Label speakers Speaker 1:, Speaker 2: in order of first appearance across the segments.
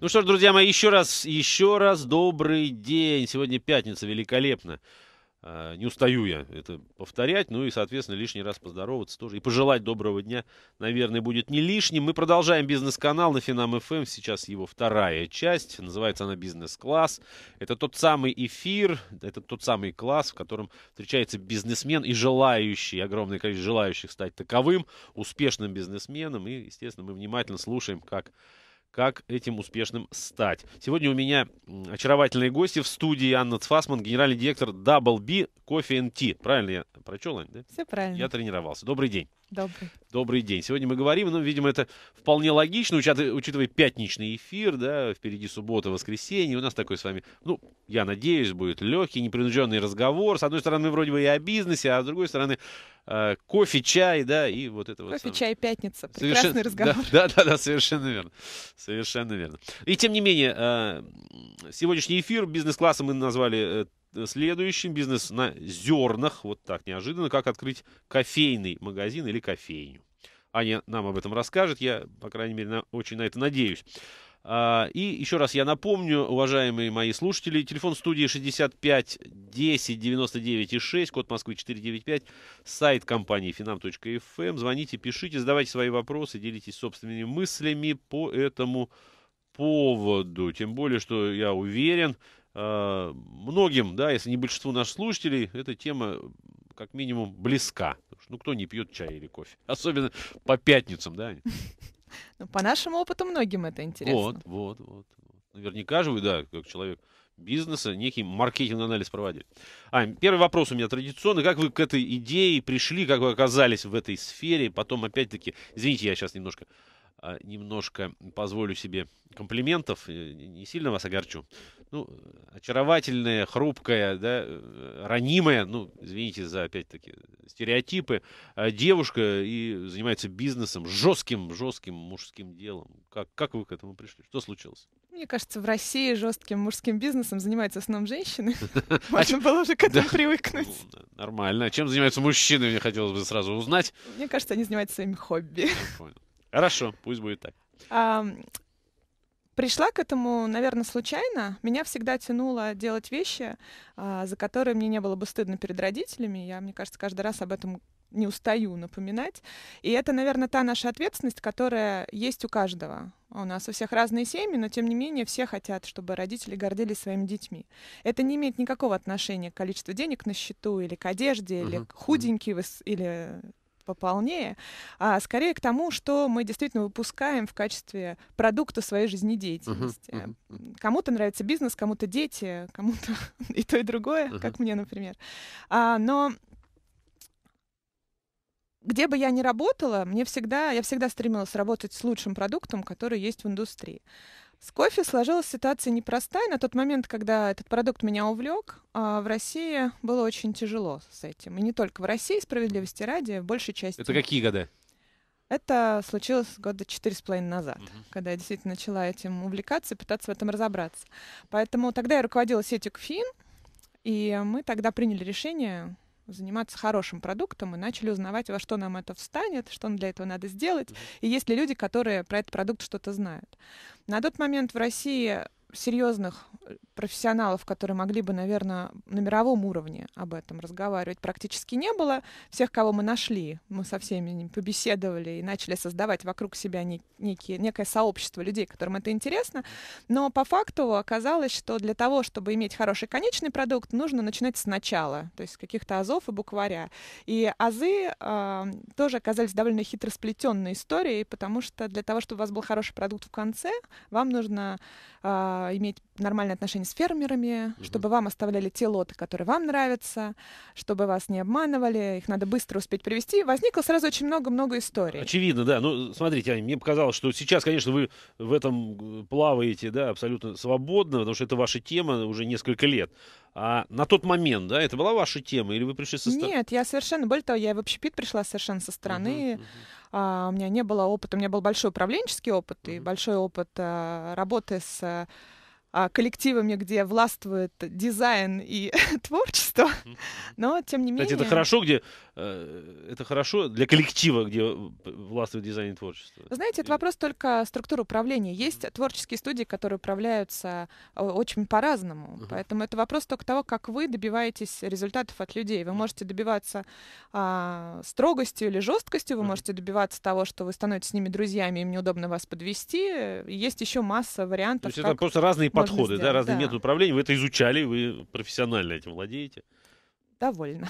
Speaker 1: Ну что ж, друзья мои, еще раз, еще раз добрый день. Сегодня пятница, великолепно. А, не устаю я это повторять, ну и, соответственно, лишний раз поздороваться тоже. И пожелать доброго дня, наверное, будет не лишним. Мы продолжаем бизнес-канал на Финам ФМ. Эм». Сейчас его вторая часть. Называется она «Бизнес-класс». Это тот самый эфир, это тот самый класс, в котором встречается бизнесмен и желающий, огромное количество желающих стать таковым, успешным бизнесменом. И, естественно, мы внимательно слушаем, как как этим успешным стать. Сегодня у меня очаровательные гости в студии Анна Цфасман, генеральный директор Double B Coffee Tea. Правильно я прочел, Ань, да? Все правильно. Я тренировался. Добрый день. Добрый. Добрый день. Сегодня мы говорим, ну, видимо, это вполне логично, учитывая пятничный эфир, да, впереди суббота, воскресенье. У нас такой с вами, ну, я надеюсь, будет легкий, непринужденный разговор. С одной стороны, вроде бы и о бизнесе, а с другой стороны, э, кофе, чай, да, и вот это вот. Кофе,
Speaker 2: чай, пятница. Прекрасный совершенно, разговор.
Speaker 1: Да, да, да, да, совершенно верно. Совершенно верно. И тем не менее, э, сегодняшний эфир бизнес-класса мы назвали э, следующим бизнес на зернах. Вот так неожиданно. Как открыть кофейный магазин или кофейню. Аня нам об этом расскажет. Я, по крайней мере, на, очень на это надеюсь. А, и еще раз я напомню, уважаемые мои слушатели, телефон студии 65 10 99 и 6, код Москвы 495, сайт компании finam.fm. Эм. Звоните, пишите, задавайте свои вопросы, делитесь собственными мыслями по этому поводу. Тем более, что я уверен, Э, многим, да, если не большинству наших слушателей, эта тема э, как минимум близка. ну, кто не пьет чай или кофе? Особенно по пятницам, да?
Speaker 2: Ну, по нашему опыту многим это интересно. Вот,
Speaker 1: вот, вот. Наверняка же вы, да, как человек бизнеса, некий маркетинг анализ проводили. А, первый вопрос у меня традиционный. Как вы к этой идее пришли, как вы оказались в этой сфере? Потом, опять-таки, извините, я сейчас немножко а, немножко позволю себе комплиментов, э, не сильно вас огорчу ну, очаровательная, хрупкая, да, э, ранимая, ну, извините за, опять-таки, стереотипы, э, девушка и занимается бизнесом, жестким, жестким мужским делом. Как, как вы к этому пришли? Что случилось?
Speaker 2: Мне кажется, в России жестким мужским бизнесом занимается в основном женщины. Можно а было уже к этому привыкнуть. Ну,
Speaker 1: нормально. А чем занимаются мужчины, мне хотелось бы сразу узнать.
Speaker 2: Мне кажется, они занимаются своими хобби.
Speaker 1: Понял. Хорошо, пусть будет так.
Speaker 2: Пришла к этому, наверное, случайно. Меня всегда тянуло делать вещи, а, за которые мне не было бы стыдно перед родителями. Я, мне кажется, каждый раз об этом не устаю напоминать. И это, наверное, та наша ответственность, которая есть у каждого. У нас у всех разные семьи, но тем не менее все хотят, чтобы родители гордились своими детьми. Это не имеет никакого отношения к количеству денег на счету или к одежде, uh-huh. или худенький вы, или пополнее, а скорее к тому, что мы действительно выпускаем в качестве продукта своей жизнедеятельности. Uh-huh, uh-huh. Кому-то нравится бизнес, кому-то дети, кому-то и то, и другое, uh-huh. как мне, например. А, но где бы я ни работала, мне всегда, я всегда стремилась работать с лучшим продуктом, который есть в индустрии. С кофе сложилась ситуация непростая. На тот момент, когда этот продукт меня увлек, а, в России было очень тяжело с этим. И не только в России, справедливости ради, в большей части. Это какие годы? Это случилось года четыре с половиной назад, uh когда я действительно начала этим увлекаться и пытаться в этом разобраться. Поэтому тогда я руководила сетью КФИН, и мы тогда приняли решение заниматься хорошим продуктом и начали узнавать, во что нам это встанет, что нам для этого надо сделать, и есть ли люди, которые про этот продукт что-то знают. На тот момент в России серьезных э, профессионалов, которые могли бы, наверное, на мировом уровне об этом разговаривать, практически не было. Всех, кого мы нашли, мы со всеми побеседовали и начали создавать вокруг себя некие, некое сообщество людей, которым это интересно. Но по факту оказалось, что для того, чтобы иметь хороший конечный продукт, нужно начинать сначала, то есть с каких-то азов и букваря. И азы э, тоже оказались довольно хитро сплетенной историей, потому что для того, чтобы у вас был хороший продукт в конце, вам нужно э, а, иметь нормальные отношения с фермерами, угу. чтобы вам оставляли те лоты, которые вам нравятся, чтобы вас не обманывали, их надо быстро успеть привести. Возникло сразу очень много-много историй.
Speaker 1: Очевидно, да. Ну, смотрите, Ань, мне показалось, что сейчас, конечно, вы в этом э, плаваете, да, абсолютно свободно, потому что это ваша тема уже несколько лет. А на тот момент, да, это была ваша тема, или вы пришли со стороны?
Speaker 2: Нет, я совершенно, более того, я в общепит пришла совершенно со стороны. Uh-huh, uh-huh. А, у меня не было опыта, у меня был большой управленческий опыт uh-huh. и большой опыт а, работы с а, коллективами, где властвует дизайн и творчество, но тем не менее. это хорошо,
Speaker 1: где э, это хорошо для коллектива, где э, властвует дизайн и творчество.
Speaker 2: знаете, это вопрос только структуры управления. Есть творческие студии, которые управляются э, очень по-разному, поэтому это вопрос только того, как вы добиваетесь результатов от людей. Вы можете добиваться а, строгостью или жесткостью, вы можете добиваться того, что вы становитесь с ними друзьями, им неудобно вас подвести. Есть еще масса вариантов. То есть это просто разные подходы, сделать, да, разные да. методы
Speaker 1: управления. Вы это изучали, вы профессионально этим владеете. Довольно.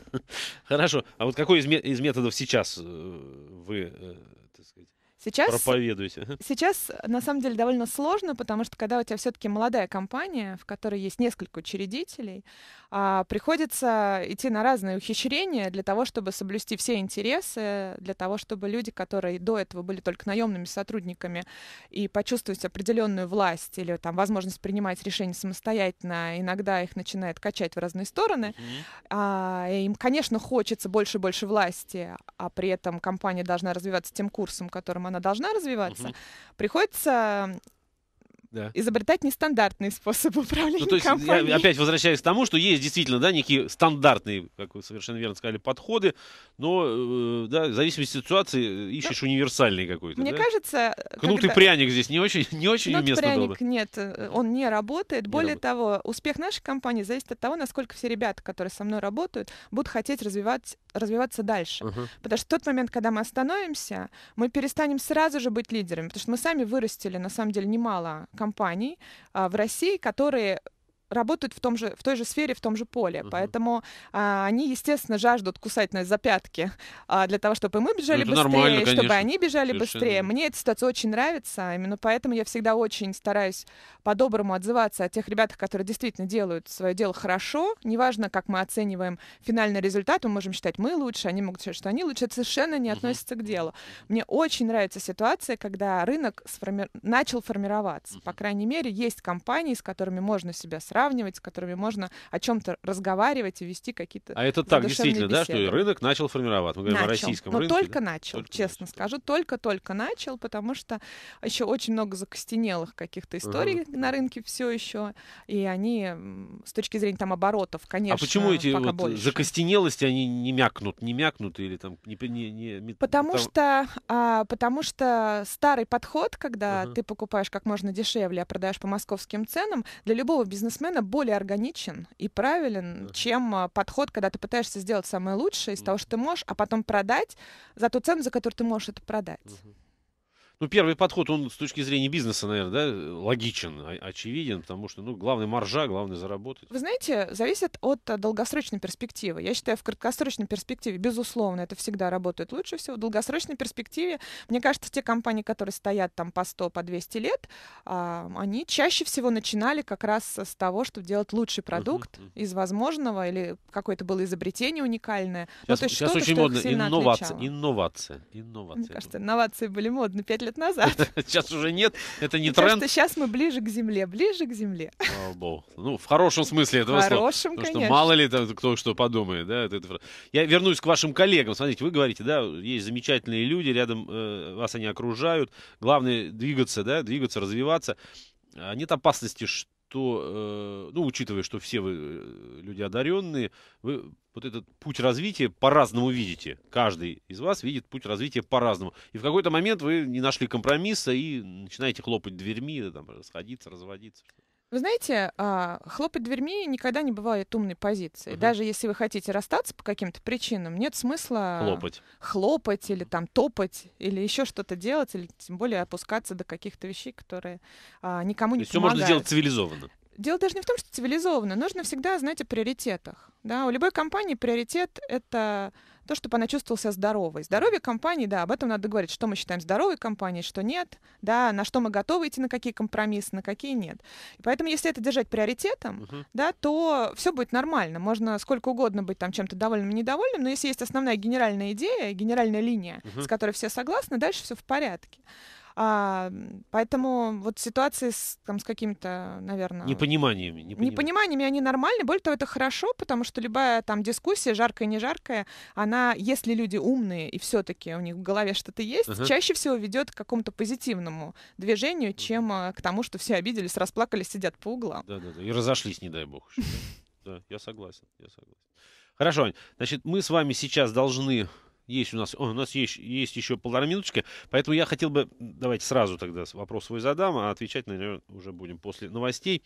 Speaker 1: Хорошо. А вот какой из методов сейчас э, вы, э, так сказать, Сейчас, Проповедуйте.
Speaker 2: Сейчас, на самом деле, довольно сложно, потому что когда у тебя все-таки молодая компания, в которой есть несколько учредителей, а, приходится идти на разные ухищрения для того, чтобы соблюсти все интересы, для того, чтобы люди, которые до этого были только наемными сотрудниками и почувствовать определенную власть или там возможность принимать решения самостоятельно, иногда их начинает качать в разные стороны, mm-hmm. а, им, конечно, хочется больше и больше власти, а при этом компания должна развиваться тем курсом, которым она должна развиваться, угу. приходится да. изобретать нестандартные способы управления ну, то есть компанией. Я опять
Speaker 1: возвращаюсь к тому, что есть действительно да, некие стандартные, как вы совершенно верно сказали, подходы, но э, да, в зависимости от ситуации ищешь ну, универсальный какой-то. Мне да?
Speaker 2: кажется... Кнут э, когда... и пряник
Speaker 1: здесь не очень, не очень Кнут уместно пряник, было.
Speaker 2: нет, э, он не работает. Не Более работает. того, успех нашей компании зависит от того, насколько все ребята, которые со мной работают, будут хотеть развивать, развиваться дальше. uh Потому что в тот момент, когда мы остановимся, мы перестанем сразу же быть лидерами, потому что мы сами вырастили, на самом деле, немало компаний, компаний а, в России, которые работают в, том же, в той же сфере, в том же поле. Uh-huh. Поэтому а, они, естественно, жаждут кусать нас за пятки а, для того, чтобы мы бежали ну, быстрее, чтобы конечно. они бежали Совершенно. быстрее. Мне эта ситуация очень нравится. Именно поэтому я всегда очень стараюсь по-доброму отзываться о тех ребятах, которые действительно делают свое дело хорошо. Неважно, как мы оцениваем финальный результат, мы можем считать, мы лучше, они могут считать, что они лучше. Это совершенно не uh-huh. к делу. Мне очень нравится ситуация, когда рынок сформи... начал формироваться. Uh-huh. По крайней мере, есть компании, с которыми можно себя сравнивать сравнивать, с которыми можно о чем-то разговаривать и вести какие-то А это так действительно, беседы. да, что
Speaker 1: рынок начал формироваться? Мы говорим начал. о российском Но рынке. Но только
Speaker 2: да? начал, только честно начал. скажу, только-только начал, потому что еще очень много закостенелых каких-то историй uh-huh. на рынке все еще, и они с точки зрения там оборотов, а конечно, А почему эти вот
Speaker 1: закостенелости, они не мякнут, не мякнут или там... Не, не, не, потому, там...
Speaker 2: Что, а, потому что старый подход, когда uh-huh. ты покупаешь как можно дешевле, а продаешь по московским ценам, для любого бизнесмена бизнесмена более органичен и правилен, чем а, подход, когда ты пытаешься сделать самое лучшее из того, что ты можешь, а потом продать за ту цену, за которую ты можешь это продать.
Speaker 1: Ну, первый подход, он с точки зрения бизнеса, наверное, да, логичен, а, очевиден, потому что, ну, главный маржа, главное заработать.
Speaker 2: Вы знаете, зависит от э, долгосрочной перспективы. Я считаю, в краткосрочной перспективе, безусловно, это всегда работает лучше всего. В долгосрочной перспективе, мне кажется, те компании, которые стоят там по 100, по 200 лет, а, они чаще всего начинали как раз с того, чтобы делать лучший продукт uh-huh, uh-huh. из возможного или какое-то было изобретение уникальное. Сейчас, ну, то есть сейчас очень модно инновация,
Speaker 1: инновация,
Speaker 2: инновация. Мне кажется, инновации были модны пять лет назад. Сейчас уже нет, это не тренд. сейчас мы ближе к земле, ближе к земле. Ну, в хорошем смысле этого слова. В хорошем, конечно. мало ли
Speaker 1: кто что подумает. Да? Я вернусь к вашим коллегам. Смотрите, вы говорите, да, есть замечательные люди, рядом э, вас они окружают. Главное двигаться, да, двигаться, развиваться. А нет опасности, что то, э, ну, учитывая, что все вы э, люди одаренные, вы вот этот путь развития по-разному видите. Каждый из вас видит путь развития по-разному. И в какой-то момент вы не нашли компромисса и начинаете хлопать дверьми, там, расходиться, разводиться.
Speaker 2: Вы знаете, а, хлопать дверьми никогда не бывает умной позиции. Угу. Даже если вы хотите расстаться по каким-то причинам, нет смысла хлопать, хлопать или там топать, или еще что-то делать, или тем более опускаться до каких-то вещей, которые а, никому не помогают. Все можно сделать цивилизованно. Дело даже не в том, что цивилизованно. Нужно всегда знать о приоритетах. Да? У любой компании приоритет — это то, чтобы она чувствовала себя здоровой. Здоровье компании, да, об этом надо говорить, что мы считаем здоровой компанией, что нет, да, на что мы готовы идти, на какие компромиссы, на какие нет. И поэтому, если это держать приоритетом, uh-huh. да, то все будет нормально. Можно сколько угодно быть там чем-то довольным и недовольным, но если есть основная генеральная идея, генеральная линия, uh-huh. с которой все согласны, дальше все в порядке. А, поэтому вот ситуации с, там, с какими-то, наверное...
Speaker 1: Непониманиями. Непоним...
Speaker 2: Непониманиями они нормальны. Более того, это хорошо, потому что любая там дискуссия, жаркая, не жаркая, она, если люди умные и все-таки у них в голове что-то есть, uh-huh. чаще всего ведет к какому-то позитивному движению, чем э, к тому, что все обиделись, расплакались, сидят по углам.
Speaker 1: Да-да-да, и разошлись, не дай бог. Да, я согласен, я согласен. Хорошо, Ань. Значит, мы с вами сейчас должны есть у нас, о, у нас есть, есть еще полтора минуточки, поэтому я хотел бы, давайте сразу тогда вопрос свой задам, а отвечать наверное, уже будем после новостей.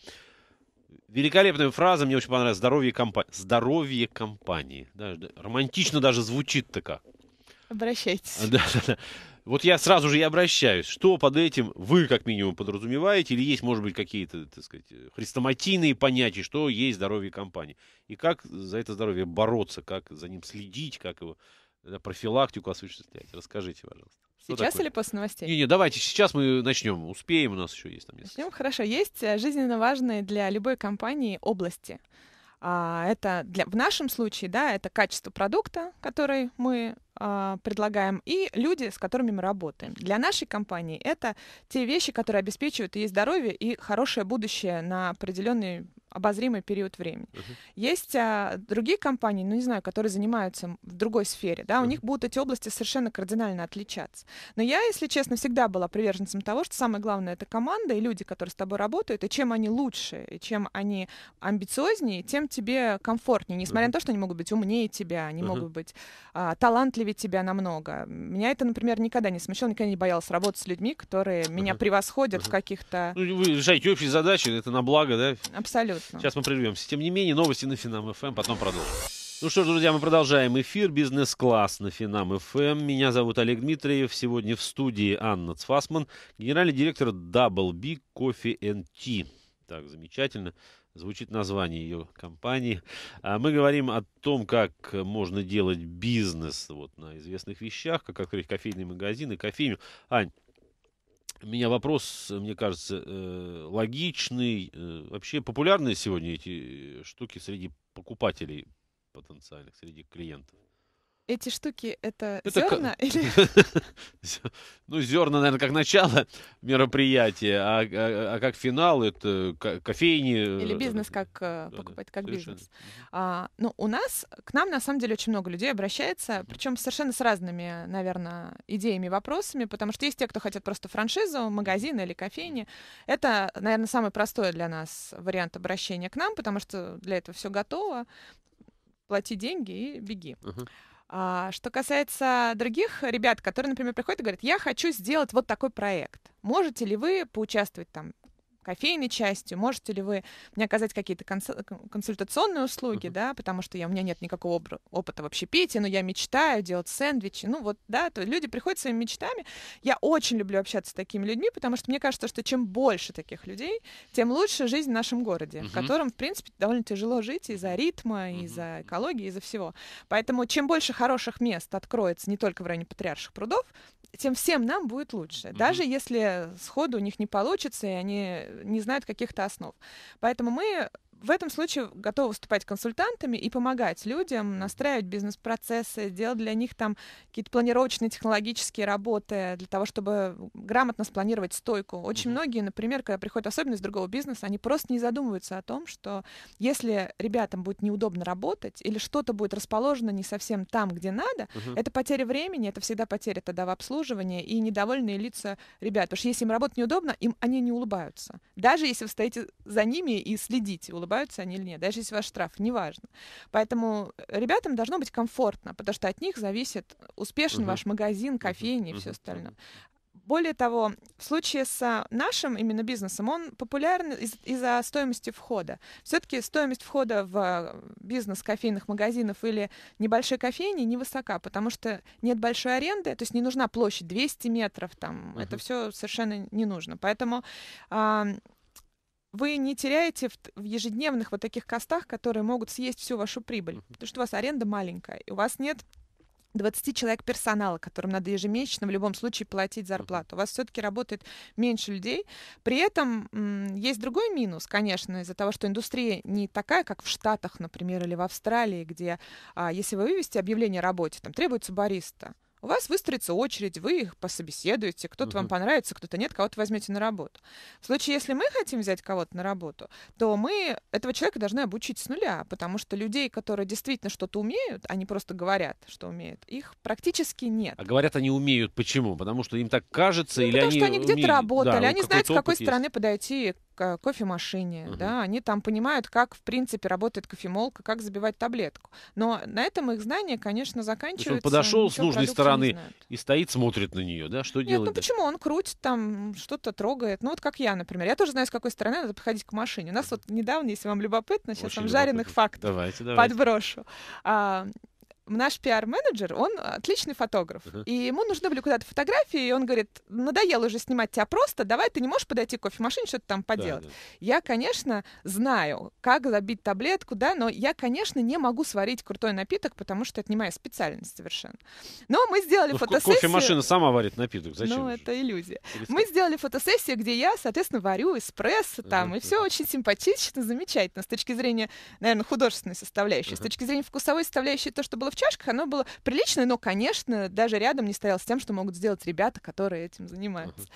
Speaker 1: Великолепная фраза, мне очень понравилась. Здоровье компа, Здоровье компании. Да, романтично даже звучит-то как.
Speaker 2: Обращайтесь. Да,
Speaker 1: да, да. Вот я сразу же и обращаюсь. Что под этим вы, как минимум, подразумеваете? Или есть, может быть, какие-то, так сказать, хрестоматийные понятия, что есть здоровье компании? И как за это здоровье бороться, как за ним следить, как его Э, профилактику осуществлять. Расскажите, пожалуйста. сейчас такое? или после новостей? Не, не, давайте сейчас мы начнем. Успеем, у нас еще есть там
Speaker 2: несколько. Начнем, хорошо. Есть э, жизненно важные для любой компании области. А, это для, в нашем случае, да, это качество продукта, который мы а, предлагаем, и люди, с которыми мы работаем. Для нашей компании это те вещи, которые обеспечивают и здоровье, и хорошее будущее на определенный обозримый период времени. Uh-huh. Есть а, другие компании, ну не знаю, которые занимаются в другой сфере, да, uh-huh. у них будут эти области совершенно кардинально отличаться. Но я, если честно, всегда была приверженцем того, что самое главное это команда и люди, которые с тобой работают, и чем они лучше, и чем они амбициознее, тем тебе комфортнее, несмотря uh-huh. на то, что они могут быть умнее тебя, они uh-huh. могут быть а, талантливее удивить тебя намного. Меня это, например, никогда не смущало, никогда не боялась работать с людьми, которые меня превосходят в каких-то...
Speaker 1: Ну, вы решаете общие задачи, это на благо, да?
Speaker 2: Абсолютно.
Speaker 1: Сейчас мы прервемся. Тем не менее, новости на Финам ФМ, эм, потом продолжим. Ну что ж, друзья, мы продолжаем эфир «Бизнес-класс» на Финам ФМ. Эм. Меня зовут Олег Дмитриев. Сегодня в студии Анна Цфасман, генеральный директор Double B Coffee and Tea. Так, замечательно. Звучит название ее компании. А мы говорим о том, как можно делать бизнес вот, на известных вещах, как открыть кофейный магазин кофейню. Ань, у меня вопрос, мне кажется, э, логичный. Э, вообще популярны сегодня эти штуки среди покупателей потенциальных, среди клиентов?
Speaker 2: эти штуки это, это зерна к... или?
Speaker 1: ну, зерна, наверное, как начало мероприятия, а, а, а как финал это кофейни. Э, или бизнес,
Speaker 2: э, как э, да, покупать, как совершенно. бизнес. А, ну, у нас, к нам на самом деле очень много людей обращается, причем совершенно с разными, наверное, идеями, вопросами, потому что есть те, кто хотят просто франшизу, магазин или кофейни. Это, наверное, самый простой для нас вариант обращения к нам, потому что для этого все готово плати деньги и беги. Uh-huh. А, что касается других ребят, которые, например, приходят и говорят, я хочу сделать вот такой проект. Можете ли вы поучаствовать там кофейной частью, можете ли вы мне оказать какие-то консультационные услуги, uh-huh. да, потому что я, у меня нет никакого опыта вообще общепитии, но я мечтаю делать сэндвичи, ну вот, да, то люди приходят своими мечтами. Я очень люблю общаться с такими людьми, потому что мне кажется, что чем больше таких людей, тем лучше жизнь в нашем городе, uh-huh. в котором, в принципе, довольно тяжело жить из-за ритма, uh-huh. из-за экологии, из-за всего. Поэтому чем больше хороших мест откроется не только в районе Патриарших прудов, тем всем нам будет лучше. Uh-huh. Даже если сходу у них не получится, и они не знают каких-то основ. Поэтому мы в этом случае готовы выступать консультантами и помогать людям настраивать бизнес-процессы, делать для них там какие-то планировочные технологические работы для того, чтобы грамотно спланировать стойку. Очень mm-hmm. многие, например, когда приходят особенно из другого бизнеса, они просто не задумываются о том, что если ребятам будет неудобно работать или что-то будет расположено не совсем там, где надо, mm-hmm. это потеря времени, это всегда потеря тогда в обслуживании и недовольные лица ребят. Потому что если им работать неудобно, им они не улыбаются. Даже если вы стоите за ними и следите, улыбаетесь улыбаются они или нет, даже если ваш штраф, неважно. Поэтому э, ребятам должно быть комфортно, потому что от них зависит э, успешен uh-huh. ваш магазин, кофейня uh-huh. и все остальное. Более того, в случае с нашим именно бизнесом, он популярен из- из-за стоимости входа. Все-таки стоимость входа в бизнес кофейных магазинов или небольшой кофейни невысока, потому что нет большой аренды, то есть не нужна площадь 200 метров, там, uh-huh. это все совершенно не нужно. Поэтому вы не теряете в, в ежедневных вот таких костах, которые могут съесть всю вашу прибыль, потому что у вас аренда маленькая, и у вас нет 20 человек персонала, которым надо ежемесячно в любом случае платить зарплату. У вас все-таки работает меньше людей. При этом есть другой минус, конечно, из-за того, что индустрия не такая, как в Штатах, например, или в Австралии, где, а, если вы вывести объявление о работе, там требуется бариста. У вас выстроится очередь, вы их пособеседуете, кто-то угу. вам понравится, кто-то нет, кого-то возьмете на работу. В случае, если мы хотим взять кого-то на работу, то мы этого человека должны обучить с нуля, потому что людей, которые действительно что-то умеют, они просто говорят, что умеют, их практически нет. А говорят,
Speaker 1: они умеют, почему? Потому что им так кажется, ну, или потому они что они где-то умеют... работали, да, они знают, с какой стороны
Speaker 2: есть. подойти кофемашине, угу. да, они там понимают, как, в принципе, работает кофемолка, как забивать таблетку. Но на этом их знания, конечно, заканчиваются. он подошел с нужной стороны
Speaker 1: и стоит, смотрит на нее, да, что Нет, ну делать? ну дальше? почему?
Speaker 2: Он крутит там, что-то трогает. Ну вот как я, например. Я тоже знаю, с какой стороны надо подходить к машине. У нас вот недавно, если вам любопытно, сейчас Очень там любопытно. жареных фактов давайте, давайте. подброшу. А, наш пиар-менеджер, он отличный фотограф. Uh-huh. И ему нужны были куда-то фотографии, и он говорит, надоело уже снимать тебя просто, давай, ты не можешь подойти к кофемашине, что-то там поделать. Да, да. Я, конечно, знаю, как забить таблетку, да, но я, конечно, не могу сварить крутой напиток, потому что это не моя специальность совершенно. Но мы сделали ну, фотосессию... Кофемашина сама
Speaker 1: варит напиток, зачем? Ну, же? это иллюзия. Перестан.
Speaker 2: Мы сделали фотосессию, где я, соответственно, варю эспрессо там, uh-huh. и все очень симпатично, замечательно с точки зрения, наверное, художественной составляющей. Uh-huh. С точки зрения вкусовой составляющей, то, что было в чашках, оно было приличное, но, конечно, даже рядом не стояло с тем, что могут сделать ребята, которые этим занимаются.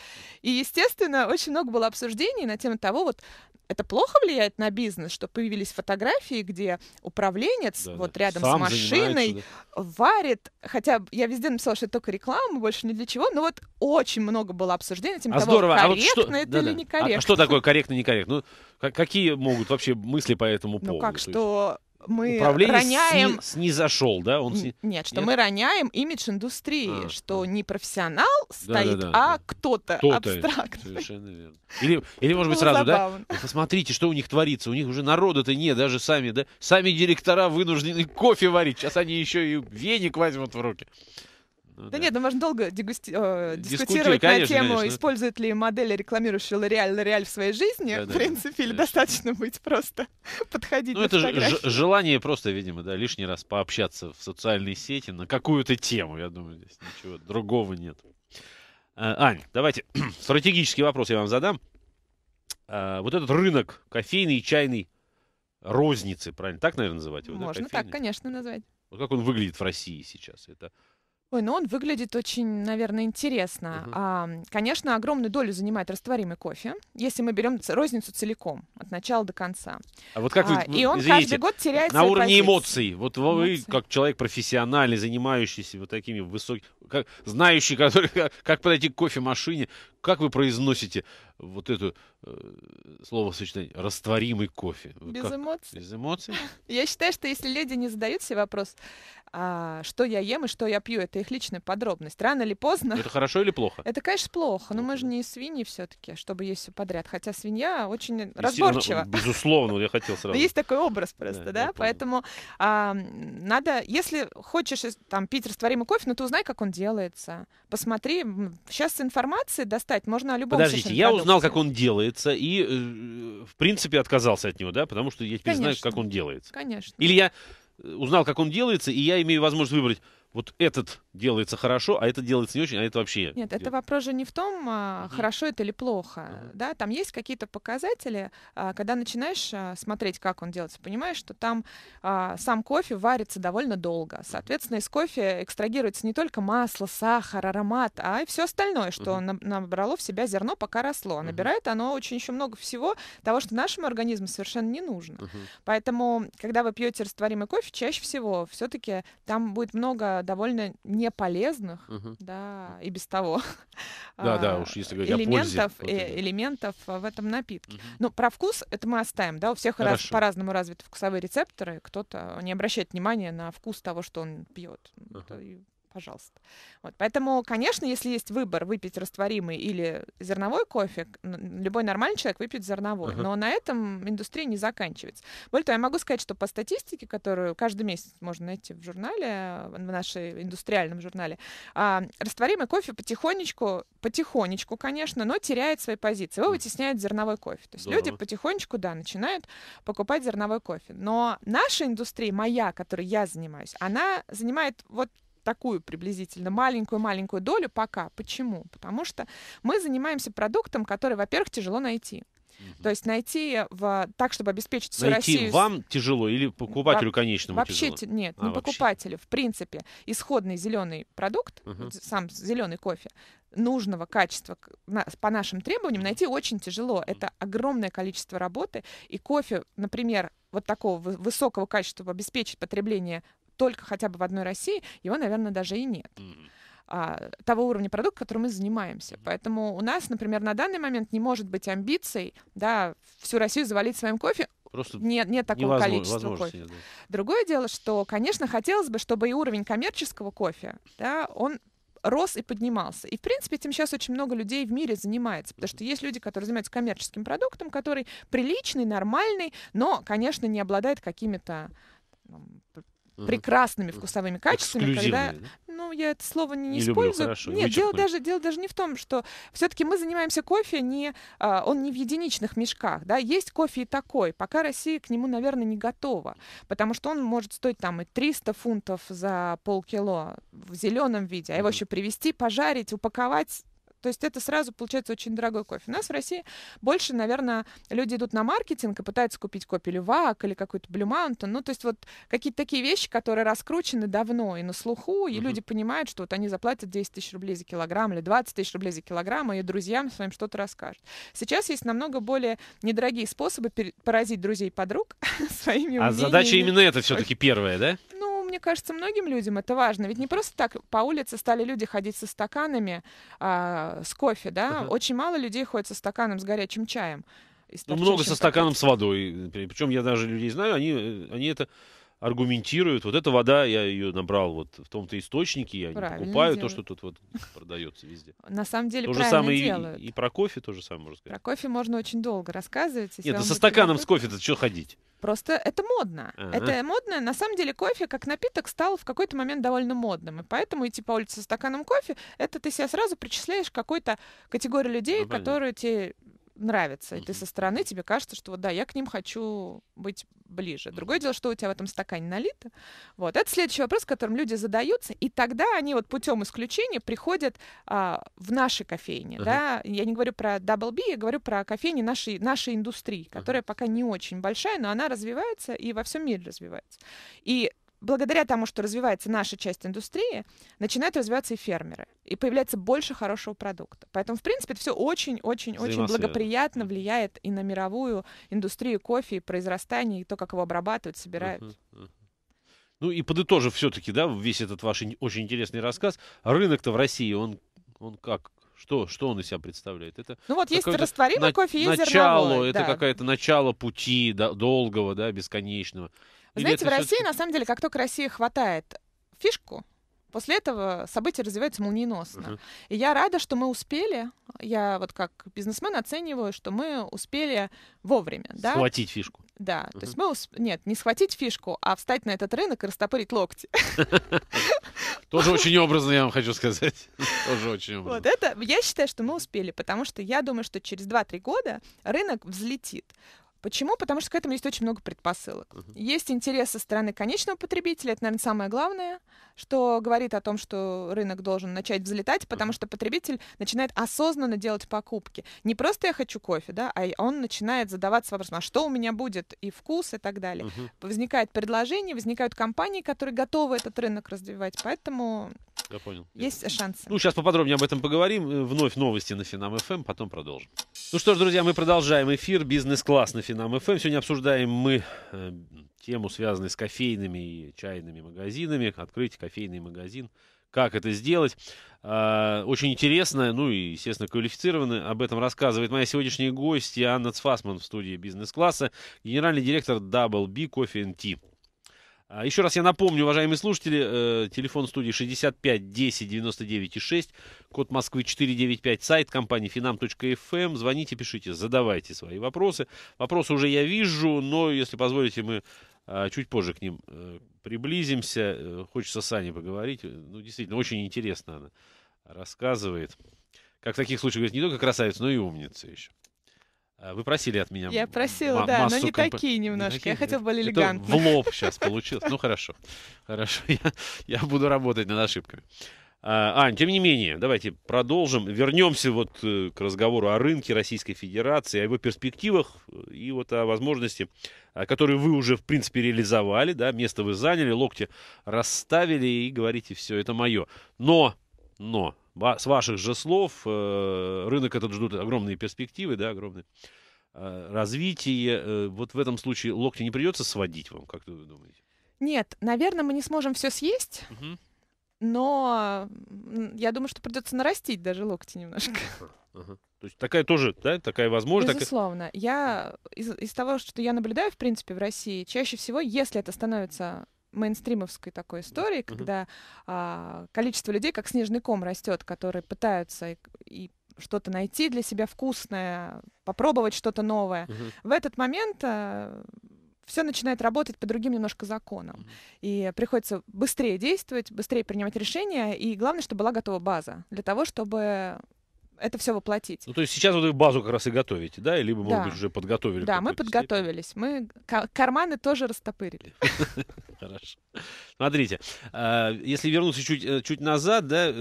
Speaker 2: И, естественно, очень много было обсуждений на тему того, вот это плохо влияет на бизнес, что появились фотографии, где управленец да, вот да. рядом Сам с машиной да. варит, хотя я везде написала, что это только реклама, больше ни для чего, но вот очень много было обсуждений тем, тему а того, здорово. корректно а вот это да, или да. некорректно. А, а что
Speaker 1: такое корректно, некорректно? Ну, какие могут вообще мысли по этому поводу? Ну как, что
Speaker 2: мы Управление роняем... Сни...
Speaker 1: снизошел, да? Он сни... Нет, что Нет? мы
Speaker 2: роняем имидж индустрии, а, что а. не профессионал стоит, да, да, да, а да. кто-то кто, абстрактный.
Speaker 1: Совершенно верно. Или, или может быть, сразу, забавно. да? Ну, посмотрите, что у них творится. У них уже народа-то не, даже сами, да? Сами директора вынуждены кофе варить. Сейчас они еще и веник возьмут в руки.
Speaker 2: Ну, да, да нет, ну можно долго дегусти... Э, дискутировать конечно, на тему, конечно. использует ли модель, рекламирующая Лореаль, Лореаль в своей жизни, да, в да, принципе, да, или достаточно быть просто подходить Ну это ж-
Speaker 1: желание просто, видимо, да, лишний раз пообщаться в социальной сети на какую-то тему, я думаю, здесь ничего другого нет. Э, Ань, давайте стратегический вопрос я вам задам. Э, вот этот рынок кофейный и чайный розницы, правильно? Так, наверное, называть его? Можно да, так,
Speaker 2: конечно, назвать.
Speaker 1: Вот как он выглядит в России сейчас? Это
Speaker 2: Ой, ну он выглядит очень, наверное, интересно. Угу. А, конечно, огромную долю занимает растворимый кофе, если мы берем розницу целиком, от начала до конца. А вот как вы, а, и он извините, каждый год теряет на уровне позиции. эмоций.
Speaker 1: Вот эмоции. вы, как человек профессиональный, занимающийся вот такими высокими, знающий, который, как подойти к кофемашине, как вы произносите вот это э, словосочетание «растворимый кофе»? Без как? эмоций. Без эмоций?
Speaker 2: Я считаю, что если люди не задают себе вопрос, а, что я ем и что я пью, это их личная подробность. Рано или поздно... Это
Speaker 1: хорошо или плохо?
Speaker 2: Это, конечно, плохо, но ну, мы же не свиньи все таки чтобы есть все подряд. Хотя свинья очень разборчива. Ну,
Speaker 1: безусловно, я хотел сразу. Есть
Speaker 2: такой образ просто, да? Поэтому а, надо... Если хочешь там пить растворимый кофе, ну ты узнай, как он делается. Посмотри. Сейчас информации достаточно мечтать, можно о любом Подождите, я продукте. узнал, как
Speaker 1: он делается, и, э, э, в принципе, отказался от него, да, потому что я теперь Конечно. знаю, как он делается. Конечно. Или я э, узнал, как он делается, и я имею возможность выбрать вот этот делается хорошо, а это делается не очень, а это вообще... Нет, это
Speaker 2: вопрос же не в том, а, хорошо это или плохо. Угу. Да, там есть какие-то показатели, а, когда начинаешь а, смотреть, как он делается, понимаешь, что там сам кофе варится довольно долго. Соответственно, из кофе экстрагируется не только масло, сахар, аромат, а и все остальное, что угу. набрало в себя зерно, пока росло. Набирает оно очень еще много всего того, что нашему организму совершенно не нужно. Поэтому, когда вы пьете растворимый кофе, чаще всего все-таки там будет много довольно неполезных, угу. да, и без того. Да, да, а, уж если говорить элементов, о пользе. Э, элементов в этом напитке. Угу. Ну, про вкус это мы оставим, да, у всех по-разному развиты вкусовые рецепторы, кто-то не обращает внимания на вкус того, что он пьет. Угу пожалуйста. Вот, поэтому, конечно, если есть выбор выпить растворимый или зерновой кофе, любой нормальный человек выпьет зерновой. Uh-huh. Но на этом индустрия не заканчивается. Более того, я могу сказать, что по статистике, которую каждый месяц можно найти в журнале, в нашей индустриальном журнале, а, растворимый кофе потихонечку, потихонечку, конечно, но теряет свои позиции. Его вытесняет зерновой кофе. То есть uh люди потихонечку, да, начинают покупать зерновой кофе. Но наша индустрия, моя, которой я занимаюсь, она занимает вот такую приблизительно маленькую-маленькую долю пока. Почему? Потому что мы занимаемся продуктом, который, во-первых, тяжело найти. Угу. То есть найти в, так, чтобы обеспечить всю найти Россию... Найти вам
Speaker 1: тяжело или покупателю Во- конечному вообще тяжело? Нет, а, ну, вообще.
Speaker 2: покупателю. В принципе, исходный зеленый продукт, угу. сам зеленый кофе, нужного качества по нашим требованиям найти очень тяжело. Это огромное количество работы. И кофе, например, вот такого высокого качества обеспечить потребление только хотя бы в одной России, его, наверное, даже и нет. а, того уровня продукта, которым мы занимаемся. Поэтому у нас, например, на данный момент не может быть амбиций, да, всю Россию завалить своим кофе. Просто нет, нет такого количества кофе. Нет, да. Другое дело, что, конечно, хотелось бы, чтобы и уровень коммерческого кофе, да, он рос и поднимался. И, в принципе, этим сейчас очень много людей в мире занимается, потому что есть люди, которые занимаются коммерческим продуктом, который приличный, нормальный, но, конечно, не обладает какими-то прекрасными вкусовыми качествами, когда, ну, я это слово не, не, использую. Люблю, хорошо, Нет, дело даже, дело даже не в том, что все-таки мы занимаемся кофе, не, а, он не в единичных мешках, да, есть кофе и такой, пока Россия к нему, наверное, не готова, потому что он может стоить там и 300 фунтов за полкило в зеленом виде, а его угу. еще привезти, пожарить, упаковать, то есть это сразу получается очень дорогой кофе. У нас в России больше, наверное, люди идут на маркетинг и пытаются купить кофе Левак или какую-то Blue Mountain. Ну, то есть вот какие-то такие вещи, которые раскручены давно и на слуху, и uh-huh. люди понимают, что вот они заплатят 10 тысяч рублей за килограмм или 20 тысяч рублей за килограмм, и друзьям своим что-то расскажут. Сейчас есть намного более недорогие способы поразить друзей и подруг своими А задача именно это
Speaker 1: все-таки первая, да?
Speaker 2: Ну, мне кажется, многим людям это важно. Ведь не просто так по улице стали люди ходить со стаканами а, с кофе, да? Uh-huh. Очень мало людей ходят со стаканом с горячим чаем. Ну, много со стаканом
Speaker 1: с водой. Причем я даже людей знаю, они, э, они это аргументируют, вот эта вода, я ее набрал вот в том-то источнике, я правильно не покупаю делают. то, что тут вот продается везде.
Speaker 2: На самом деле то же самое
Speaker 1: И, и про кофе тоже самое можно сказать.
Speaker 2: Про кофе можно очень долго рассказывать. Нет, да со стаканом с
Speaker 1: кофе-то что ходить?
Speaker 2: Просто это модно. Ага. Это модно. На самом деле кофе как напиток стал в какой-то момент довольно модным. И поэтому идти по улице со стаканом кофе, это ты себя сразу причисляешь к какой-то категории людей, ну, которые тебе нравится, и ты со стороны тебе кажется, что вот да, я к ним хочу быть ближе. Другое дело, что у тебя в этом стакане налито. Вот. Это следующий вопрос, которым люди задаются, и тогда они вот путем исключения приходят а, в наши кофейни. Uh-huh. Да? Я не говорю про Double B, я говорю про кофейни нашей, нашей индустрии, которая uh-huh. пока не очень большая, но она развивается и во всем мире развивается. И благодаря тому, что развивается наша часть индустрии, начинают развиваться и фермеры, и появляется больше хорошего продукта. Поэтому, в принципе, это все очень-очень-очень благоприятно влияет и на мировую индустрию кофе, и произрастание, и то, как его обрабатывают, собирают.
Speaker 1: Ну и подытожив все-таки, да, весь этот ваш очень интересный рассказ, рынок-то в России, он, он как? Что, что он из себя представляет? Это ну вот есть растворимый на, кофе, есть начало, зерновой. Это да. какое-то начало пути да, долгого, да, бесконечного. Знаете, в России,
Speaker 2: на самом деле, как только Россия хватает фишку, После этого события развиваются молниеносно. Uh-huh. И я рада, что мы успели. Я вот как бизнесмен оцениваю, что мы успели вовремя. Да? Схватить фишку. Да, uh-huh. то есть мы усп... нет, не схватить фишку, а встать на этот рынок и растопырить локти.
Speaker 1: Тоже очень образно, я вам хочу сказать. Тоже очень образно. Вот
Speaker 2: это, я считаю, что мы успели, потому что я думаю, что через 2-3 года рынок взлетит. Почему? Потому что к этому есть очень много предпосылок. Угу. Есть интерес со стороны конечного потребителя, это, наверное, самое главное, что говорит о том, что рынок должен начать взлетать, потому что потребитель начинает осознанно делать покупки. Не просто я хочу кофе, да, а он начинает задаваться вопросом, а что у меня будет, и вкус, и так далее. Угу. Возникает предложение, возникают компании, которые готовы этот рынок развивать, поэтому
Speaker 1: я понял. Есть шансы. Ну, сейчас поподробнее об этом поговорим. Э, вновь новости на Финам ФМ, эм, потом продолжим. Ну что ж, друзья, мы продолжаем эфир. Бизнес-класс на Финам слушаете нам ФМ. Эм. Сегодня обсуждаем мы э, тему, связанную с кофейными и чайными магазинами. Открыть кофейный магазин. Как это сделать? Э, очень интересно, ну и, естественно, квалифицированно. Об этом рассказывает моя сегодняшняя гостья Анна Цфасман в студии бизнес-класса, генеральный директор Double B Coffee and Tea. А, еще раз я напомню, уважаемые слушатели, э, телефон студии 65 10 99 6, код Москвы 495, сайт компании finam.fm. Эм. Звоните, пишите, задавайте свои вопросы. Вопросы уже я вижу, но, если позволите, мы а, чуть позже к ним э, приблизимся. Э, хочется с Аней поговорить. Ну, действительно, очень интересно она рассказывает. Как в таких случаях, говорит, не только красавица, но и умница еще. Э, вы просили от меня. Я просила, да, но не комп... такие немножко. Не такие... Я хотел более элегантно. Это в лоб сейчас получилось. Ну хорошо, хорошо. Я, я буду работать над ошибками. А, Ань, тем не менее, давайте продолжим. Вернемся вот э, к разговору о рынке Российской Федерации, о его перспективах э, и вот о возможности, которые вы уже, в принципе, реализовали, да, место вы заняли, локти расставили и говорите, все, это мое. Но, но, с ваших же слов, э, рынок этот ждут огромные перспективы, да, огромные э, развитие. Э, вот в этом случае локти не придется сводить вам, как вы думаете?
Speaker 2: Нет, наверное, мы не сможем все съесть, угу. но я думаю, что придется нарастить даже локти немножко.
Speaker 1: Ага. То есть такая тоже, да, такая возможность.
Speaker 2: Безусловно. Такая... Я из, из того, что я наблюдаю, в принципе, в России, чаще всего, если это становится мейнстримовской такой истории, mm-hmm. когда а, количество людей как снежный ком растет, которые пытаются и, и что-то найти для себя вкусное, попробовать что-то новое. Mm-hmm. В этот момент а, все начинает работать по другим немножко законам. Mm-hmm. И приходится быстрее действовать, быстрее принимать решения, и главное, чтобы была готова база для того, чтобы это все воплотить. Ну, то есть
Speaker 1: сейчас вот вы базу как раз и готовите, да? Либо, да. может быть, уже подготовили. Да,
Speaker 2: мы подготовились. Степени. Мы карманы тоже растопырили.
Speaker 1: Хорошо. Смотрите, э, если вернуться чуть, э, чуть назад, да, э,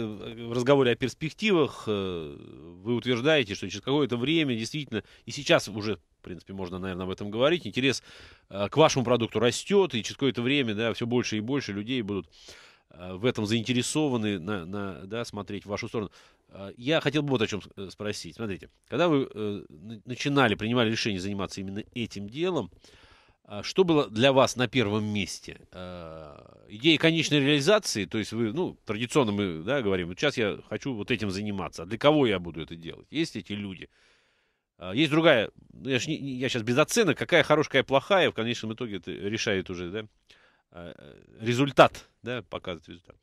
Speaker 1: в разговоре о перспективах, вы утверждаете, что через какое-то время действительно, и сейчас уже в принципе, можно, наверное, об этом говорить. Интерес к вашему продукту растет, и через какое-то время, да, все больше и больше людей будут Э, в этом заинтересованы, на, на, да, смотреть в вашу сторону. Э, я хотел бы вот о чем э, спросить. Смотрите, когда вы начинали, принимали решение заниматься именно этим делом, что было для вас на первом месте? Идея конечной реализации, то есть вы, ну, традиционно мы да, говорим, сейчас я хочу вот этим заниматься, а для кого я буду это делать? Есть эти люди? Есть другая, ну, я, ж не, я сейчас без оценок, какая хорошая, какая плохая, в конечном итоге это решает уже, да, Э, э, результат, да, показывает результат.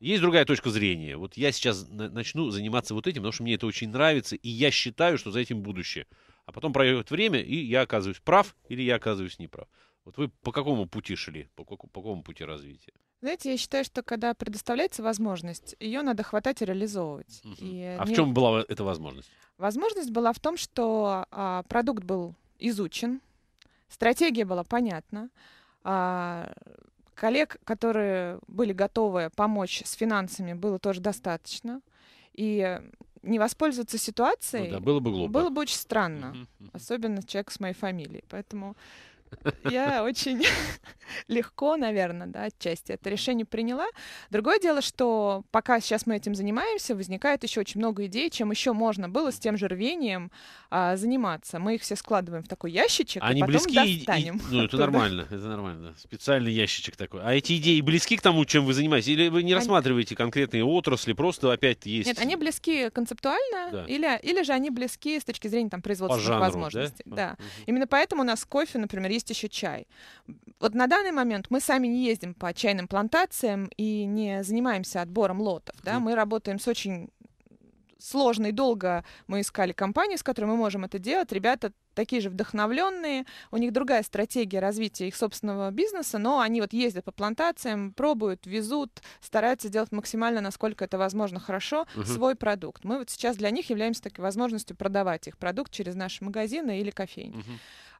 Speaker 1: Есть другая точка зрения. Вот я сейчас начну заниматься вот этим, потому что мне это очень нравится, и я считаю, что за этим будущее. А потом пройдет время, и я оказываюсь прав или я оказываюсь неправ. Вот вы по какому пути шли, по, какому, по какому пути развития?
Speaker 2: Знаете, я считаю, что когда предоставляется возможность, ее надо хватать и реализовывать. Угу. И а не... в чем
Speaker 1: была эта возможность?
Speaker 2: Возможность была в том, что а, продукт был изучен, стратегия была понятна, а, Коллег, которые были готовы помочь с финансами, было тоже достаточно. И не воспользоваться ситуацией ну, да, было бы глупо. Было бы очень странно. Особенно человек с моей фамилией. Поэтому я очень легко, наверное, да, отчасти это решение приняла. Другое дело, что пока сейчас мы этим занимаемся, возникает еще очень много идей, чем еще можно было с тем же рвением а, заниматься. Мы их все складываем в такой ящичек, Они и потом близки достанем. И, и, ну, это нормально,
Speaker 1: это нормально. Специальный ящичек такой. А эти идеи близки к тому, чем вы занимаетесь? Или вы не они... рассматриваете конкретные отрасли, просто опять есть... Нет,
Speaker 2: они близки концептуально, да. или, или же они близки с точки зрения там, производственных По жанру, возможностей. Да? Да. Угу. Именно поэтому у нас кофе, например, есть есть еще чай. Вот на данный момент мы сами не ездим по чайным плантациям и не занимаемся отбором лотов. Да? Мы работаем с очень сложной, долго мы искали компанию, с которой мы можем это делать. Ребята такие же вдохновленные, у них другая стратегия развития их собственного бизнеса, но они вот ездят по плантациям, пробуют, везут, стараются делать максимально, насколько это возможно, хорошо угу. свой продукт. Мы вот сейчас для них являемся такой возможностью продавать их продукт через наши магазины или кофейни. Угу.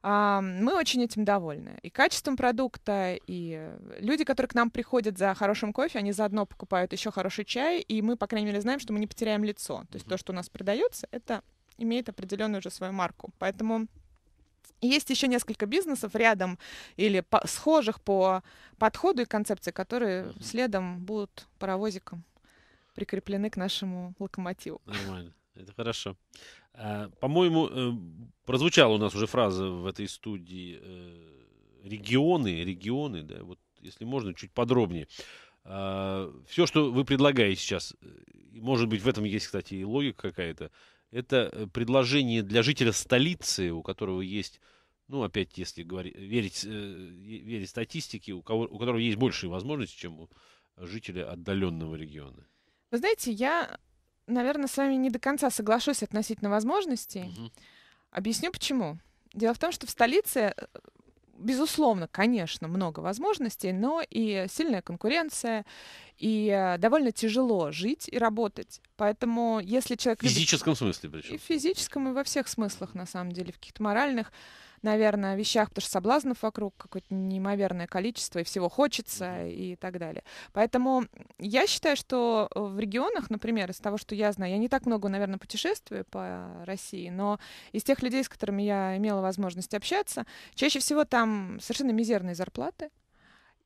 Speaker 2: А, мы очень этим довольны. И качеством продукта, и люди, которые к нам приходят за хорошим кофе, они заодно покупают еще хороший чай, и мы, по крайней мере, знаем, что мы не потеряем лицо. То есть то, что у нас продается, это имеет определенную уже свою марку. Поэтому есть еще несколько бизнесов рядом или по, схожих по подходу и концепции, которые следом будут паровозиком прикреплены к нашему локомотиву.
Speaker 1: Нормально. Это хорошо. А, по-моему, э, прозвучала у нас уже фраза в этой студии э, регионы, регионы, да, вот если можно, чуть подробнее. А, Все, что вы предлагаете сейчас, э, может быть, в этом есть, кстати, и логика какая-то, это предложение для жителя столицы, у которого есть, ну, опять, если говорить, верить, верить статистике, у, кого, у которого есть большие возможности, чем у жителя отдаленного региона.
Speaker 2: Вы знаете, я наверное, с вами не до конца соглашусь относительно возможностей. Угу. Объясню почему. Дело в том, что в столице, э, безусловно, конечно, много возможностей, но и сильная конкуренция, и э, довольно тяжело жить и работать. Поэтому, если человек... В физическом
Speaker 1: любит... смысле причем. И в
Speaker 2: физическом, и во всех смыслах, на самом деле, в каких-то моральных наверное, вещах, потому что соблазнов вокруг какое-то неимоверное количество, и всего хочется и так далее. Поэтому я считаю, что э, в регионах, например, из того, что я знаю, я не так много, наверное, путешествую по России, но из тех людей, с которыми я имела возможность общаться, чаще всего там совершенно мизерные зарплаты,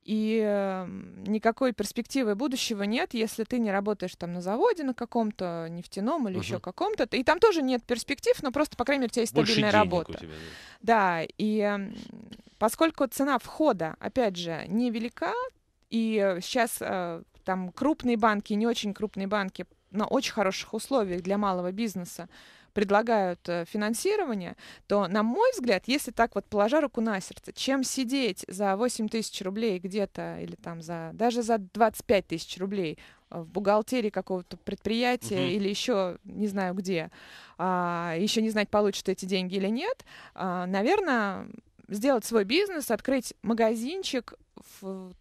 Speaker 2: и эм, никакой перспективы будущего нет, если ты не работаешь там на заводе на каком-то нефтяном или угу. еще каком-то. И там тоже нет перспектив, но просто, по крайней мере, у тебя есть Больше стабильная работа. тебя, да, и эм, поскольку цена входа, опять же, невелика, и сейчас э, э, там крупные банки, не очень крупные банки на очень хороших условиях для малого бизнеса предлагают э, финансирование, то, на мой взгляд, если так вот положа руку на сердце, чем сидеть за 8 тысяч рублей где-то или там за даже за 25 тысяч рублей э, в бухгалтерии какого-то предприятия угу. или еще не знаю где, а, еще не знать, получат эти деньги или нет, а, наверное, сделать свой бизнес, открыть магазинчик в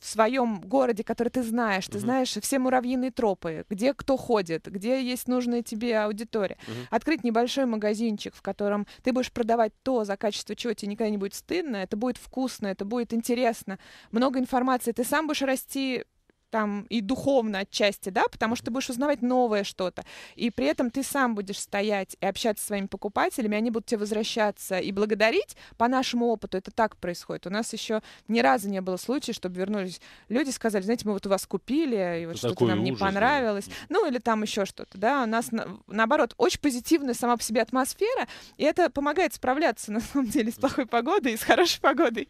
Speaker 2: в своем городе, который ты знаешь, ты mm-hmm. знаешь все муравьиные тропы, где кто ходит, где есть нужная тебе аудитория. Mm-hmm. Открыть небольшой магазинчик, в котором ты будешь продавать то, за качество чего тебе никогда не будет стыдно, это будет вкусно, это будет интересно, много информации, ты сам будешь расти там и духовно отчасти, да, потому что ты будешь узнавать новое что-то, и при этом ты сам будешь стоять и общаться с своими покупателями, они будут тебе возвращаться и благодарить по нашему опыту. Это так происходит. У нас еще ни разу не было случая, чтобы вернулись люди сказали, знаете, мы вот у вас купили, и вот что-то нам ужас, не понравилось, да. ну или там еще что-то, да. У нас на, наоборот очень позитивная сама по себе атмосфера, и это помогает справляться на самом деле с плохой погодой и с хорошей погодой.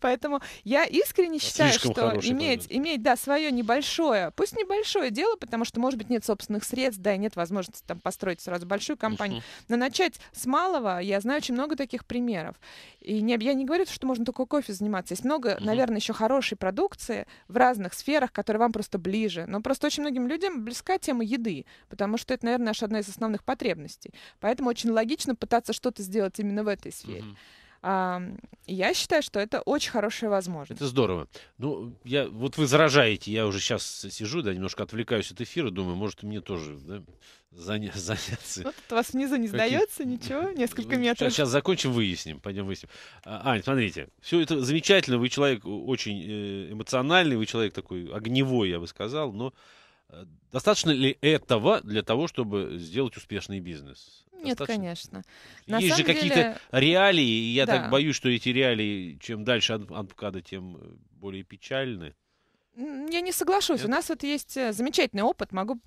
Speaker 2: Поэтому я искренне считаю, Слишком что иметь, иметь, да, свое не небольшое, пусть небольшое дело, потому что, может быть, нет собственных средств, да, и нет возможности там построить сразу большую компанию, uh-huh. но начать с малого, я знаю очень много таких примеров. И не, я не говорю, что можно только кофе заниматься. Есть много, uh-huh. наверное, еще хорошей продукции в разных сферах, которые вам просто ближе. Но просто очень многим людям близка тема еды, потому что это, наверное, наша одна из основных потребностей. Поэтому очень логично пытаться что-то сделать именно в этой сфере. Uh-huh. Я считаю, что это очень хорошая возможность. Это
Speaker 1: здорово. Ну, я, вот вы заражаете, я уже сейчас сижу, да, немножко отвлекаюсь от эфира, думаю, может, мне тоже да, заня- заняться. Вот у вас внизу не сдается, ничего, несколько ну, метров. Сейчас, сейчас закончим, выясним, пойдем выясним. А, Ань, смотрите, все это замечательно, вы человек э, очень э, эмоциональный, вы человек такой огневой, я бы сказал, но Э, достаточно ли этого для того, чтобы сделать успешный бизнес?
Speaker 2: Нет, Достаточно? конечно. На Есть же какие-то деле...
Speaker 1: реалии, и я да. так боюсь, что эти реалии, чем дальше от МКАДа, тем более печальны.
Speaker 2: Я не соглашусь. Нет? У нас вот есть э, замечательный опыт, могу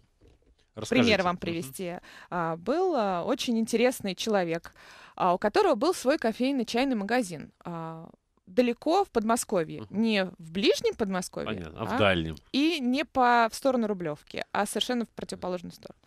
Speaker 2: Расскажите. пример вам привести. uh был э, очень интересный человек, а, у которого был свой кофейный чайный магазин. А, далеко в Подмосковье, uh-huh. не в ближнем Подмосковье, Понятно. а в а дальнем. И не по в сторону Рублевки, а совершенно в противоположную сторону.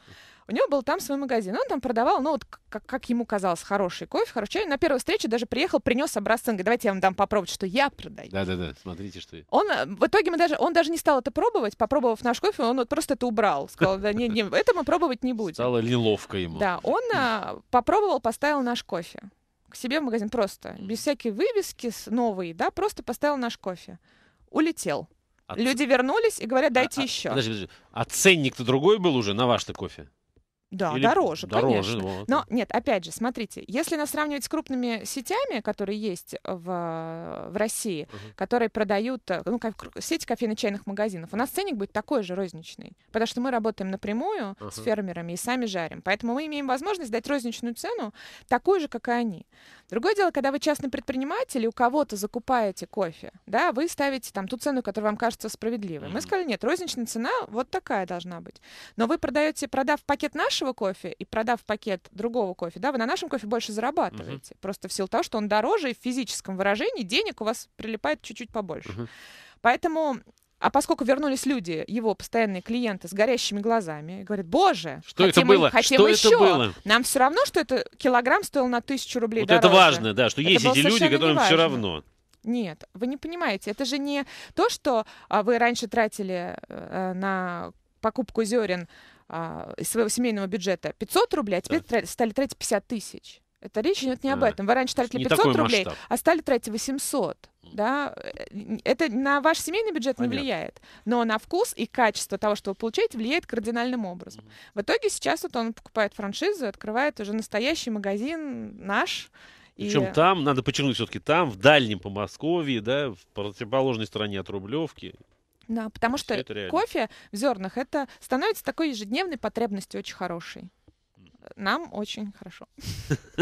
Speaker 2: У него был там свой магазин. Он там продавал, ну, вот как, как ему казалось, хороший кофе, хороший чай. На первой встрече даже приехал, принес образцы. Он говорит, давайте я вам дам попробовать, что я продаю.
Speaker 1: Да-да-да, смотрите, что я.
Speaker 2: Он, э, в итоге мы даже, он даже не стал это пробовать. Попробовав наш кофе, он вот просто это убрал. Сказал, да не, не, это мы пробовать не будем. Стало неловко ему. Да, он э, попробовал, поставил наш кофе к себе в магазин просто, без всякой вывески с новой, да, просто поставил наш кофе. Улетел. От... А Люди вернулись и говорят, а, дайте а, еще. Подожди,
Speaker 1: подожди. А ценник-то другой был уже на ваш-то кофе?
Speaker 2: Да, Или дороже, дороже конечно. Вот. Но нет, опять же, смотрите, если нас сравнивать с крупными сетями, которые есть в, в России, uh-huh. которые продают, э, ну, как сети кофейно-чайных магазинов, у нас ценник будет такой же розничный, потому что мы работаем напрямую uh-huh. с фермерами и сами жарим. Поэтому мы имеем возможность дать розничную цену такую же, как и они. Другое дело, когда вы частный предприниматель и у кого-то закупаете кофе, да, вы ставите там ту цену, которая вам кажется справедливой. Uh-huh. Мы сказали, нет, розничная цена вот такая должна быть. Но вы продаете, продав пакет наш нашего кофе и продав пакет другого кофе, да, вы на нашем кофе больше зарабатываете. Угу. Просто в силу того, что он дороже, и в физическом выражении денег у вас прилипает чуть-чуть побольше. Угу. Поэтому а поскольку вернулись люди, его постоянные клиенты с горящими глазами, говорят, боже, что хотим, это было? хотим что еще. Это было? Нам все равно, что это килограмм стоил на тысячу рублей вот дороже. это важно, да, что это есть эти люди, которым все равно. Нет, вы не понимаете, это же не то, что а, вы раньше тратили э, на покупку зерен а, из своего семейного бюджета 500 рублей, а теперь да. стали тратить 50 тысяч. Это речь идет не об этом. Вы раньше тратили 500 рублей, а стали тратить 800. Да? Это на ваш семейный бюджет Понятно. не влияет, но на вкус и качество того, что вы получаете, влияет кардинальным образом. mm В итоге сейчас вот он покупает франшизу, открывает уже настоящий магазин наш, причем и... там, надо
Speaker 1: подчеркнуть все-таки там, в дальнем Подмосковье, да, в противоположной стороне от Рублевки.
Speaker 2: Да, потому что кофе в зернах это становится такой ежедневной потребностью очень хорошей. Нам очень хорошо.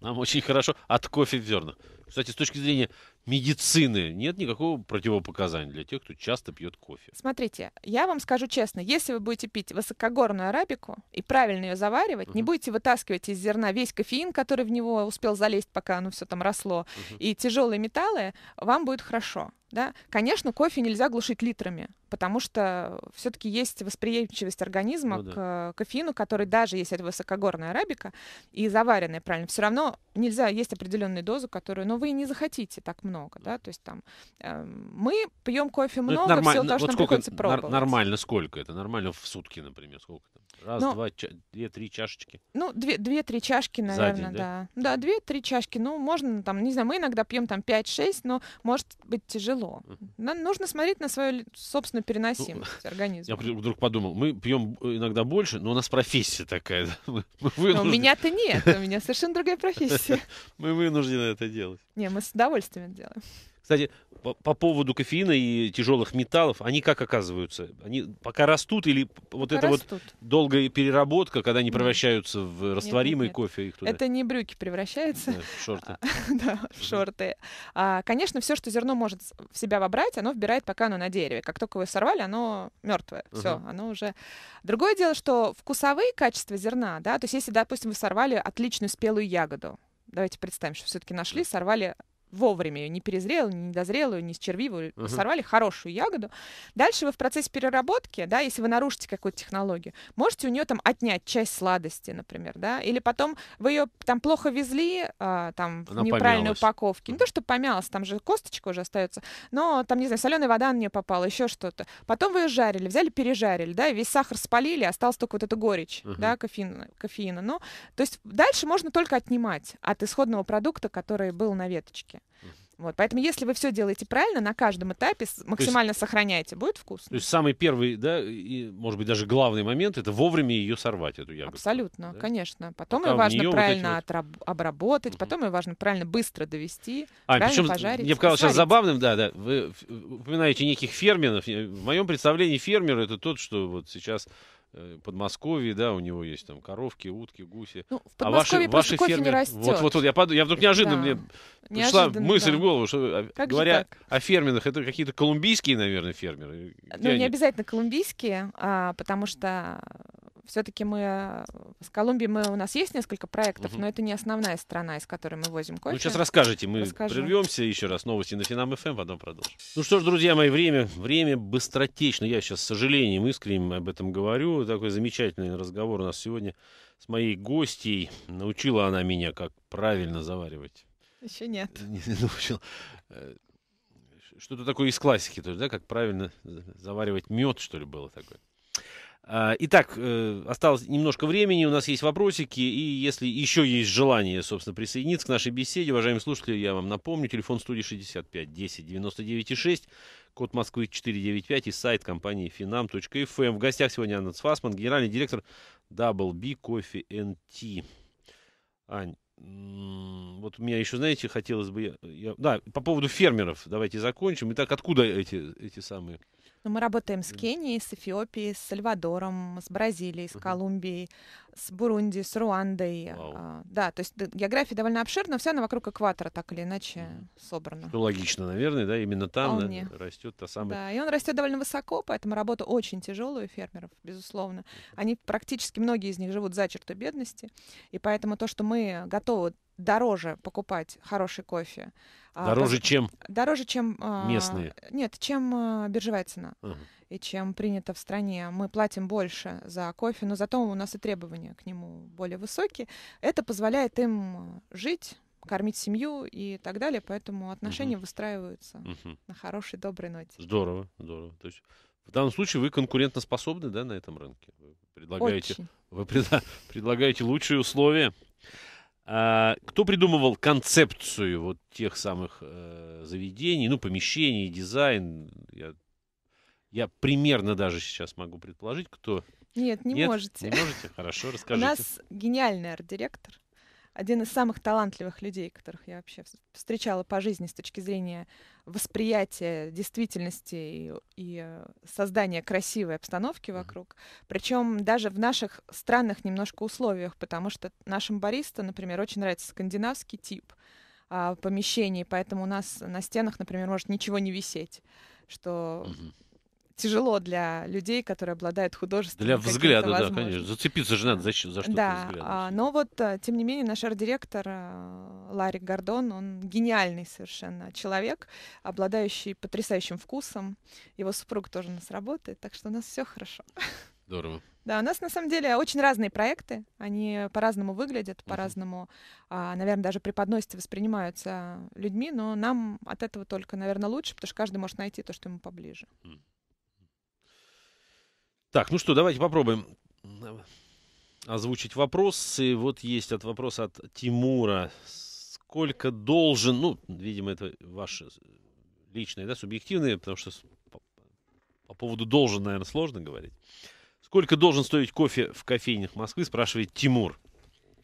Speaker 1: Нам очень хорошо от кофе в зернах. Кстати, с точки зрения медицины нет никакого противопоказания для тех, кто часто пьет кофе.
Speaker 2: Смотрите, я вам скажу честно, если вы будете пить высокогорную арабику и правильно ее заваривать, угу. не будете вытаскивать из зерна весь кофеин, который в него успел залезть, пока оно все там росло, угу. и тяжелые металлы, вам будет хорошо. Да? Конечно, кофе нельзя глушить литрами потому что все-таки есть восприимчивость организма ну, да. к э, кофеину, который даже есть это высокогорная арабика и заваренная правильно, все равно нельзя есть определенную дозу, которую, но «Ну, вы не захотите так много, да, то есть там э, мы пьем кофе Но ну, много, норма... всего того, что вот нам приходится пробовать. Нормально
Speaker 1: сколько это? Нормально в сутки, например, сколько там? Раз, ну, два, ча-
Speaker 2: две-три чашечки? Ну, две, две-три чашки, наверное, день, да? да. Да, две-три чашки, ну, можно там, не знаю, мы иногда пьем там 5-6, но может быть тяжело. Uh-huh. Нам нужно смотреть на свою собственную переносимость ну, организма.
Speaker 1: Я вдруг подумал, мы пьем иногда больше, но у нас профессия такая. Но у меня-то нет, у
Speaker 2: меня совершенно другая профессия.
Speaker 1: Мы вынуждены это делать.
Speaker 2: Не, мы с удовольствием это делаем.
Speaker 1: Кстати, по, по поводу кофеина и тяжелых металлов, они как оказываются? Они пока растут или вот пока это растут. вот долгая переработка, когда они превращаются нет. в растворимый нет, нет, кофе? Их туда? Это
Speaker 2: не брюки превращаются. Да,
Speaker 1: шорты.
Speaker 2: Да, шорты. А, конечно, все, что зерно может в себя вобрать, оно вбирает, пока оно на дереве. Как только вы сорвали, оно мертвое. Все, оно уже... Другое дело, что вкусовые качества зерна, да, то есть если, допустим, вы сорвали отличную спелую ягоду, давайте представим, что все-таки нашли, сорвали вовремя ее не перезрелую, не дозрелую, не счервивую, угу. сорвали хорошую ягоду. Дальше вы в процессе переработки, да, если вы нарушите какую-то технологию, можете у нее там отнять часть сладости, например, да, или потом вы ее там плохо везли, а, там Она в неправильной помялась. упаковке. Не то, что помялась, там же косточка уже остается, но там, не знаю, соленая вода на нее попала, еще что-то. Потом вы ее жарили, взяли, пережарили, да, весь сахар спалили, осталась только вот эта горечь, угу. да, кофеина. кофеина. Ну, то есть дальше можно только отнимать от исходного продукта, который был на веточке. Вот, поэтому, если вы все делаете правильно, на каждом этапе максимально есть, сохраняйте, будет вкусно. То
Speaker 1: есть самый первый, да, и, может быть, даже главный момент это вовремя ее сорвать, эту ягоду.
Speaker 2: Абсолютно, да? конечно. Потом Пока ее важно правильно вот вот... обработать, угу. потом ее важно правильно быстро довести, а, правильно причем, пожарить. Мне показалось сейчас
Speaker 1: забавным, да, да. Вы упоминаете неких фермеров. В моем представлении фермер это тот, что вот сейчас Э, Подмосковье, да, у него есть там коровки, утки, гуси. Ну, в Подмосковье а ваши, ваши фермеры... не растет. Вот, вот, вот, я, под я вдруг неожиданно да. мне неожиданно, пришла мысль да. в голову, что а, как говоря о фермерах, это какие-то колумбийские, наверное, фермеры. Где ну, они? не обязательно
Speaker 2: колумбийские, а, потому что все-таки мы с э, Колумбией мы, у нас есть несколько проектов, угу. но это не основная страна, из которой мы возим ну, кофе. Ну, сейчас расскажете, мы Расскажу. прервемся.
Speaker 1: Еще раз новости на Финам ФМ, эм, потом продолжим. Ну что ж, друзья мои, время, время быстротечно. Я сейчас с сожалением искренним об этом говорю. Такой замечательный разговор у нас сегодня с моей гостьей. Научила она меня, как правильно заваривать.
Speaker 2: Еще нет. Не, не научила.
Speaker 1: Э, что-то такое из классики, то есть, да, как правильно э, заваривать мед, что ли, было такое. А, итак, э, осталось немножко времени, у нас есть вопросики, и если еще есть желание, собственно, присоединиться к нашей беседе, уважаемые слушатели, я вам напомню, телефон студии 65 10 99 6, код Москвы 495 и сайт компании finam.fm. Эм. В гостях сегодня Анна Цвасман, генеральный директор Double B Coffee NT. Ань, вот у меня еще, знаете, хотелось бы... Я, да, по поводу фермеров давайте закончим. Итак, откуда эти, эти самые
Speaker 2: но ну, мы работаем с Кенией, с Эфиопией, с Сальвадором, с Бразилией, с Колумбией, с Бурунди, с Руандой. Вау. А, да, то есть география довольно обширна, вся она вокруг экватора так или иначе собрана.
Speaker 1: Что логично, наверное, да, именно там э, Вполне. растет та самая... Да,
Speaker 2: и он растет довольно высоко, поэтому работа очень тяжелая у фермеров, безусловно. Они практически, многие из них живут за чертой бедности, и поэтому то, что мы готовы дороже покупать хороший кофе, а, дороже, как, чем? Дороже, чем... А, местные? Нет, чем э, биржевая цена. Ага. И чем принято в стране. Мы платим больше за кофе, но зато у нас и требования к нему более высокие. Это позволяет им э, жить кормить семью и так далее, поэтому отношения угу. выстраиваются угу. на хорошей, доброй ноте.
Speaker 1: Здорово, здорово. То есть в данном случае вы конкурентоспособны, да, на этом рынке? Вы предлагаете, Очень. вы пред предлагаете лучшие условия. А, кто придумывал концепцию вот тех самых э, заведений, ну, помещений, дизайн? Я, я примерно даже сейчас могу предположить, кто...
Speaker 2: Нет, не Нет? можете. Не можете?
Speaker 1: Хорошо, расскажите. У нас
Speaker 2: гениальный арт-директор один из самых талантливых людей, которых я вообще встречала по жизни с точки зрения восприятия действительности и, и э, создания красивой обстановки вокруг. Mm-hmm. Причем даже в наших странных немножко условиях, потому что нашим бариста, например, очень нравится скандинавский тип а, помещений, поэтому у нас на стенах, например, может ничего не висеть, что mm-hmm тяжело для людей, которые обладают художеством. Для взгляда, да, конечно.
Speaker 1: Зацепиться же надо за, за что-то. Да, взгляд.
Speaker 2: А, но вот, э, тем не менее, наш арт-директор э, Ларри Гордон, он гениальный совершенно человек, обладающий потрясающим вкусом. Его супруг тоже у нас работает, так что у нас все хорошо. Здорово. Да, у нас на самом деле очень разные проекты, они по-разному выглядят, по-разному, а, наверное, даже преподносятся, воспринимаются людьми, но нам от этого только, наверное, лучше, потому что каждый может найти то, что ему поближе.
Speaker 1: uh так, ну что, давайте попробуем озвучить вопросы. Вот есть от вопрос от Тимура. Сколько должен, ну, видимо, это ваше личное, да, субъективное, потому что по, по поводу должен, наверное, сложно говорить. Сколько должен стоить кофе в кофейнях Москвы, спрашивает Тимур.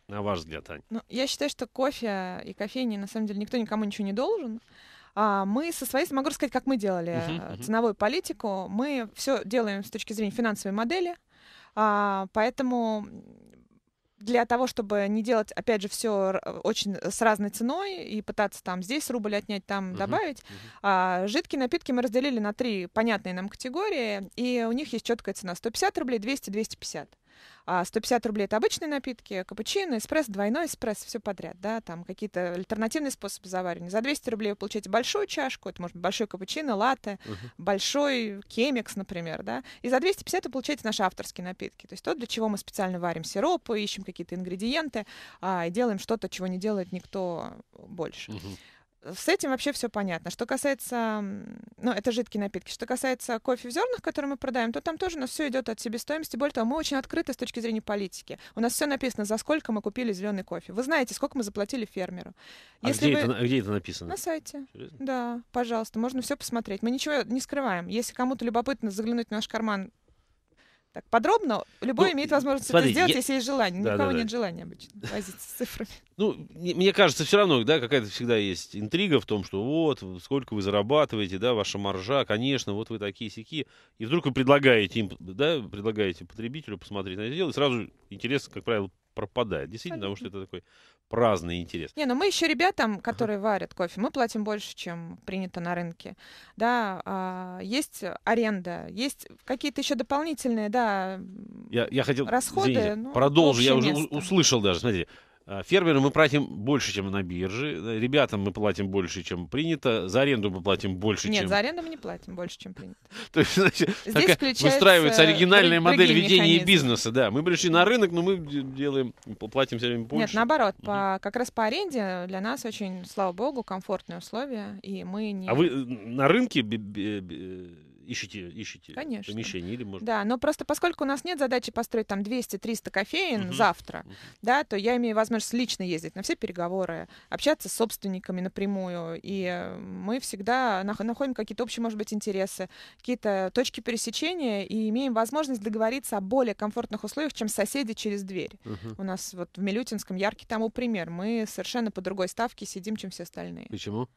Speaker 1: На ваш взгляд, Аня.
Speaker 2: Ну, я считаю, что кофе и кофейни, на самом деле, никто никому ничего не должен. А мы со своей, могу рассказать, как мы делали uh-huh, uh-huh. ценовую политику. Мы все делаем с точки зрения финансовой модели, а, поэтому для того, чтобы не делать, опять же, все очень с разной ценой и пытаться там здесь рубль отнять, там uh-huh, добавить, uh-huh. жидкие напитки мы разделили на три понятные нам категории, и у них есть четкая цена 150 рублей, 200, 250. А 150 рублей это обычные напитки, капучино, эспрессо, двойной эспрессо, все подряд, да, там какие-то альтернативные способы заваривания. За 200 рублей вы получаете большую чашку, это может быть большой капучино, латте, uh-huh. большой кемикс, например, да, и за 250 вы получаете наши авторские напитки, то есть то, для чего мы специально варим сиропы, ищем какие-то ингредиенты а, и делаем что-то, чего не делает никто больше. Uh-huh. Э, с этим вообще все понятно. Что касается, ну, это жидкие напитки. Что касается кофе в зернах, которые мы продаем, то там тоже у нас все идет от себестоимости. Более того, мы очень открыты с точки зрения политики. У нас все написано, за сколько мы купили зеленый кофе. Вы знаете, сколько мы заплатили фермеру. А Если где, вы... это, где это написано? На сайте. Серьезно? Да, пожалуйста, можно все посмотреть. Мы ничего не скрываем. Если кому-то любопытно заглянуть в наш карман так подробно. Любой ну, имеет возможность смотри, это сделать, я... если есть желание. Да, Никого да, да. нет желания обычно возиться с цифрами.
Speaker 1: Ну, мне кажется, все равно, да, какая-то всегда есть интрига в том, что вот, сколько вы зарабатываете, да, ваша маржа, конечно, вот вы такие сики. И вдруг вы предлагаете им, да, предлагаете потребителю посмотреть на это дело, и сразу интерес, как правило, пропадает. Действительно, потому что это такой праздный интерес.
Speaker 2: Не, но ну мы еще ребятам, которые варят кофе, мы платим больше, чем принято на рынке. Да, а, есть аренда, есть какие-то еще дополнительные, да,
Speaker 1: я, я хотел, расходы. Извините, ну, продолжу, я уже место. услышал даже, смотрите, Э, фермерам мы платим больше, чем на бирже. Э, ребятам мы платим больше, чем принято. За аренду мы платим больше, Нет, чем... Нет, за
Speaker 2: аренду мы не платим больше, чем принято.
Speaker 1: То есть, значит, Здесь выстраивается оригинальная модель ведения бизнеса. Да, мы пришли на рынок, но мы делаем, платим все время больше. Нет,
Speaker 2: наоборот, как раз по аренде для нас очень, слава богу, комфортные условия, и мы а не... А вы
Speaker 1: на рынке ищете, ищете Конечно. помещение или может...
Speaker 2: Да, но просто поскольку у нас нет задачи построить там 200-300 кофеин угу. завтра, угу. да, то я имею возможность лично ездить на все переговоры, общаться с собственниками напрямую, и э, мы всегда находим какие-то общие, может быть, интересы, какие-то точки пересечения, и имеем возможность договориться о более комфортных условиях, чем соседи через дверь. Угу. У нас вот в Милютинском яркий тому пример. Мы совершенно по другой ставке сидим, чем все остальные. Почему?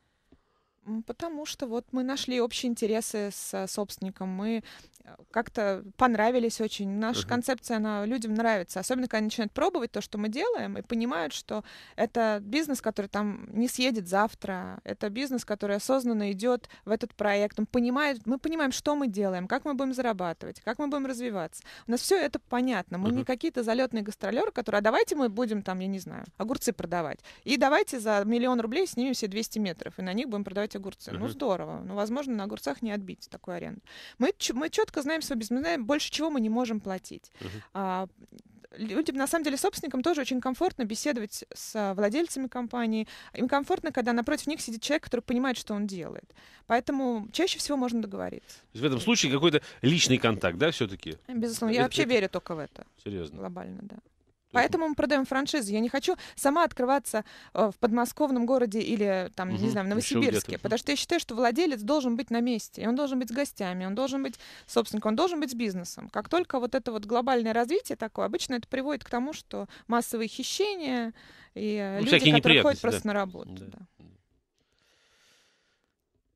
Speaker 2: Потому что вот мы нашли общие интересы с собственником, мы э, как-то понравились очень. Наша uh-huh. концепция, она людям нравится, особенно когда они начинают пробовать то, что мы делаем, и понимают, что это бизнес, который там не съедет завтра, это бизнес, который осознанно идет в этот проект. Он понимает, мы понимаем, что мы делаем, как мы будем зарабатывать, как мы будем развиваться. У нас все это понятно. Мы uh-huh. не какие-то залетные гастролеры, которые, а давайте мы будем там, я не знаю, огурцы продавать. И давайте за миллион рублей снимем все 200 метров, и на них будем продавать отбивать огурцы. Угу. Ну, здорово. но, ну, возможно, на огурцах не отбить такую аренду. Мы, мы четко знаем свой бизнес, мы знаем, больше чего мы не можем платить. Угу. А, людям, на самом деле, собственникам тоже очень комфортно беседовать с а, владельцами компании. Им комфортно, когда напротив них сидит человек, который понимает, что он делает. Поэтому чаще всего можно договориться.
Speaker 1: в этом случае какой-то личный контакт, да, все-таки? Безусловно. Я это, вообще это... верю только в это. Серьезно. Глобально, да.
Speaker 2: Поэтому мы продаем франшизы. Я не хочу сама открываться э, в подмосковном городе или, там, угу, не знаю, в Новосибирске. Потому что я считаю, что владелец должен быть на месте. И он должен быть с гостями, он должен быть собственником, он должен быть с бизнесом. Как только вот это вот глобальное развитие такое, обычно это приводит к тому, что массовые хищения и э, ну, люди, которые ходят просто да. на работу. Да. Да.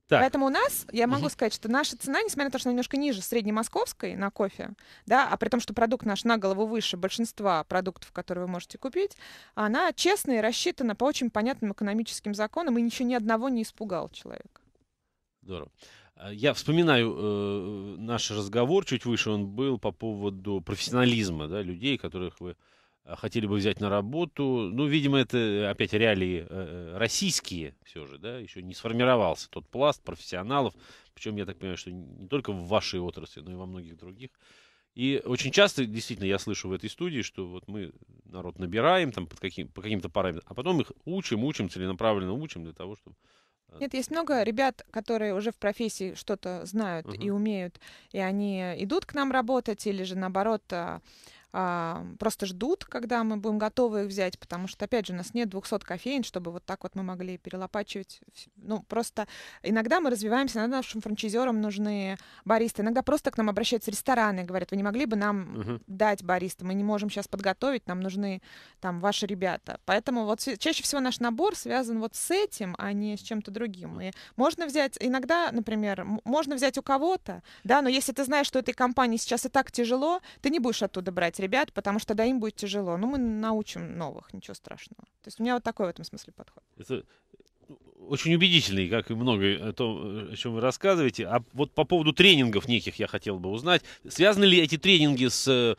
Speaker 2: Так. Поэтому у нас, я могу угу. сказать, что наша цена, несмотря на то, что она немножко ниже среднемосковской на кофе, да, а при том, что продукт наш на голову выше большинства продуктов, которые вы можете купить, она честная и рассчитана по очень понятным экономическим законам, и ничего ни одного не испугал человек.
Speaker 1: Здорово. А, я вспоминаю э, наш разговор чуть выше, он был по поводу профессионализма да, людей, которых вы Э, хотели бы взять на работу. Ну, видимо, это опять реалии э, э российские все же, да, еще не сформировался тот пласт профессионалов, причем я так понимаю, что не только в вашей отрасли, но и во многих других. И очень часто, действительно, я слышу в этой студии, что вот мы народ набираем там под каким, по каким-то параметрам, а потом их учим, учим, целенаправленно учим для того, чтобы
Speaker 2: э, нет, есть много ребят, которые уже в профессии что-то знают uh-huh. и умеют, и они идут к нам работать, или же наоборот а, а, просто ждут, когда мы будем готовы их взять, потому что, опять же, у нас нет 200 кофеин, чтобы вот так вот мы могли перелопачивать. Ну, просто иногда мы развиваемся, иногда нашим франчайзерам нужны баристы, иногда просто к нам обращаются рестораны, говорят, вы не могли бы нам uh-huh. дать бариста, мы не можем сейчас подготовить, нам нужны там ваши ребята. Поэтому вот чаще всего наш набор связан вот с этим, а не с чем-то другим. И можно взять, иногда, например, можно взять у кого-то, да, но если ты знаешь, что этой компании сейчас и так тяжело, ты не будешь оттуда брать обучать ребят, потому что да, им будет тяжело. но ну, мы научим новых, ничего страшного. То есть у меня вот такой в этом смысле подход.
Speaker 1: Это э, очень убедительный, как и многое о том, о чем вы рассказываете. А вот по поводу тренингов неких я хотел бы узнать. Связаны ли эти тренинги с э,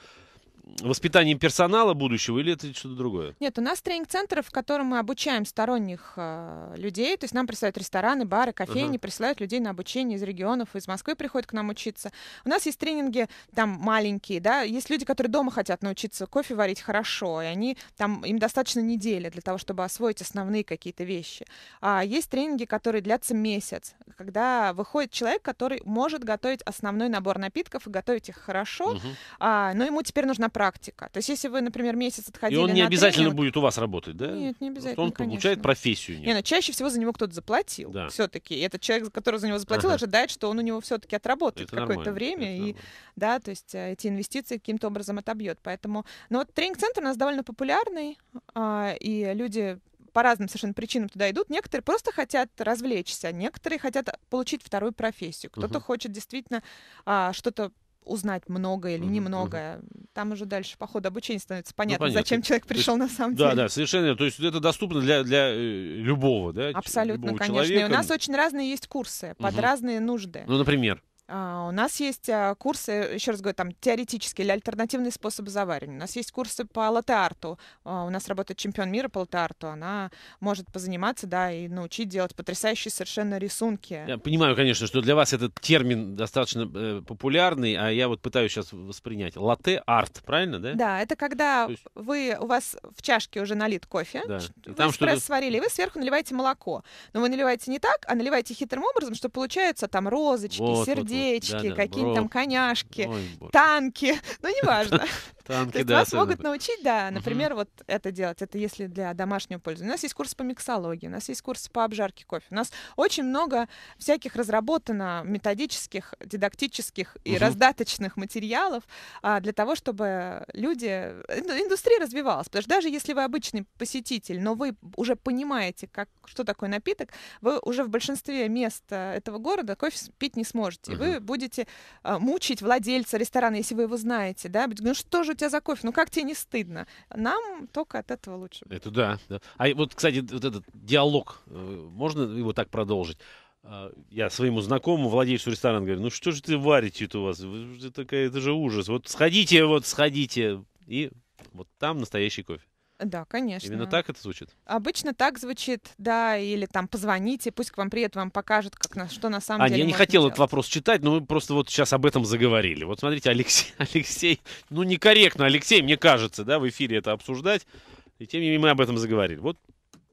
Speaker 1: воспитанием персонала будущего или это что-то другое?
Speaker 2: Нет, у нас тренинг-центр, в котором мы обучаем сторонних э, людей, то есть нам присылают рестораны, бары, кофейни, uh-huh. присылают людей на обучение из регионов, из Москвы приходят к нам учиться. У нас есть тренинги там маленькие, да, есть люди, которые дома хотят научиться кофе варить хорошо, и они там, им достаточно недели для того, чтобы освоить основные какие-то вещи. А есть тренинги, которые длятся месяц, когда выходит человек, который может готовить основной набор напитков и готовить их хорошо, uh-huh. а, но ему теперь нужна практика. То есть, если вы, например, месяц отходили И он не обязательно тренинг,
Speaker 1: будет у вас работать, да? Нет, не обязательно, Он конечно. получает профессию. Нет. Не,
Speaker 2: но ну, чаще всего за него кто-то заплатил да. все-таки. И этот человек, который за него заплатил, ага. ожидает, что он у него все-таки отработает какое-то время. Это и, нормально. да, то есть э, эти инвестиции каким-то образом отобьет. Поэтому... ну вот тренинг-центр у нас довольно популярный, а, и люди по разным совершенно причинам туда идут. Некоторые просто хотят развлечься, некоторые хотят получить вторую профессию, кто-то uh-huh. хочет действительно а, что-то узнать многое или uh-huh, немногое. Uh-huh там уже дальше по ходу обучения становится ну, понятно, ну, понятно. зачем человек пришел есть, на самом да, деле. Да, да,
Speaker 1: совершенно. То есть это доступно для, для э, любого, да? Абсолютно, любого конечно. Человека. И у нас очень
Speaker 2: разные есть курсы под угу. разные нужды. Ну, например. А, у нас есть а, курсы, еще раз говорю, там теоретические или альтернативные способы заваривания. У нас есть курсы по латте-арту. А, у нас работает чемпион мира по латте-арту. Она может позаниматься, да, и научить делать потрясающие совершенно рисунки. Я
Speaker 1: понимаю, конечно, что для вас этот термин достаточно э, популярный, а я вот пытаюсь сейчас воспринять. Латте-арт, правильно, да?
Speaker 2: Да, это когда есть... вы, у вас в чашке уже налит кофе, да. вы там эспрессо сварили, и вы сверху наливаете молоко. Но вы наливаете не так, а наливаете хитрым образом, что получаются там розочки, вот, сердечки. Вот, вот кузнечики, да, да, какие-нибудь там коняшки, Ой, танки, ну неважно.
Speaker 1: Танки, То есть да, вас могут
Speaker 2: научить, да, например, вот это делать. Это если для домашнего пользования. У нас есть курс по миксологии, у нас есть курс по обжарке кофе. У нас очень много всяких разработано методических, дидактических и раздаточных материалов а, для того, чтобы люди... Ну, индустрия развивалась. Потому что даже если вы обычный посетитель, но вы уже понимаете, как, что такое напиток, вы уже в большинстве мест э, этого города кофе пить не сможете. Угу. Вы вы будете а, мучить владельца ресторана, если вы его знаете, да? Ну что же у тебя за кофе? Ну как тебе не стыдно? Нам только от этого лучше.
Speaker 1: Это да. да. А вот, кстати, вот этот диалог, э, можно его так продолжить? А, я своему знакомому, владельцу ресторана, говорю, ну что же ты варите это у вас? Это, такая, это же ужас. Вот сходите, вот сходите. И вот там настоящий кофе.
Speaker 2: Да, конечно. Именно так это звучит? Обычно так звучит, да, или там позвоните, пусть к вам приедут, вам покажут, как на, что на самом а, деле. Я не хотел делать.
Speaker 1: этот вопрос читать, но мы просто вот сейчас об этом заговорили. Вот смотрите, Алексей, Алексей, ну некорректно, Алексей, мне кажется, да, в эфире это обсуждать, и тем не менее мы об этом заговорили. Вот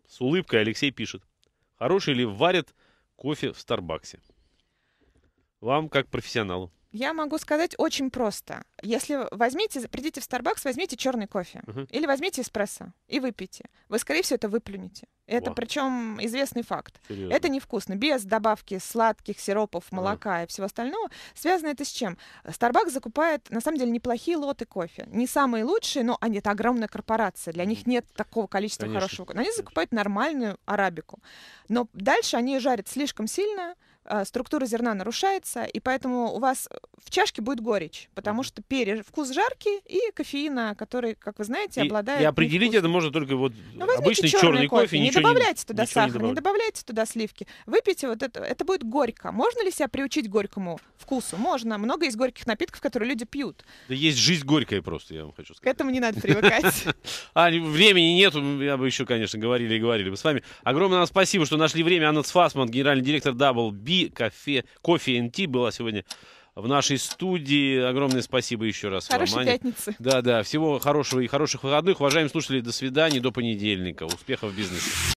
Speaker 1: с улыбкой Алексей пишет. Хороший ли варят кофе в Старбаксе? Вам как профессионалу.
Speaker 2: Я могу сказать очень просто. Если возьмите, придите в Starbucks, возьмите черный кофе uh-huh. или возьмите эспрессо и выпейте. Вы, скорее всего, это выплюнете. Это wow. причем известный факт. Серьезно? Это невкусно. Без добавки сладких сиропов, молока uh-huh. и всего остального. Связано это с чем? Starbucks закупает, на самом деле, неплохие лоты кофе. Не самые лучшие, но они это огромная корпорация. Для них нет такого количества Конечно. хорошего. Но они закупают нормальную арабику. Но дальше они жарят слишком сильно, а, структура зерна нарушается, и поэтому у вас в чашке будет горечь, потому что вкус жаркий и кофеина, который, как вы знаете, обладает... И определить
Speaker 1: это можно только вот ну, обычный черный кофе. кофе не добавляйте не, туда сахар, не, добавляйте. не
Speaker 2: добавляйте туда сливки. Выпейте вот это, это будет горько. Можно ли себя приучить горькому вкусу? Можно. Много есть горьких напитков, которые люди пьют.
Speaker 1: Да есть жизнь горькая просто, я вам хочу сказать. К этому не надо привыкать. А, времени нету, я бы еще, конечно, говорили и говорили бы с вами. Огромное вам спасибо, что нашли время. Анна Цфасман, генеральный директор Double B Ти, кофе, кофе НТ была сегодня в нашей студии. Огромное спасибо еще раз. Хорошей вам, пятницы. Да, да. Всего хорошего и хороших выходных. Уважаемые слушатели, до свидания, до понедельника. Успехов в бизнесе.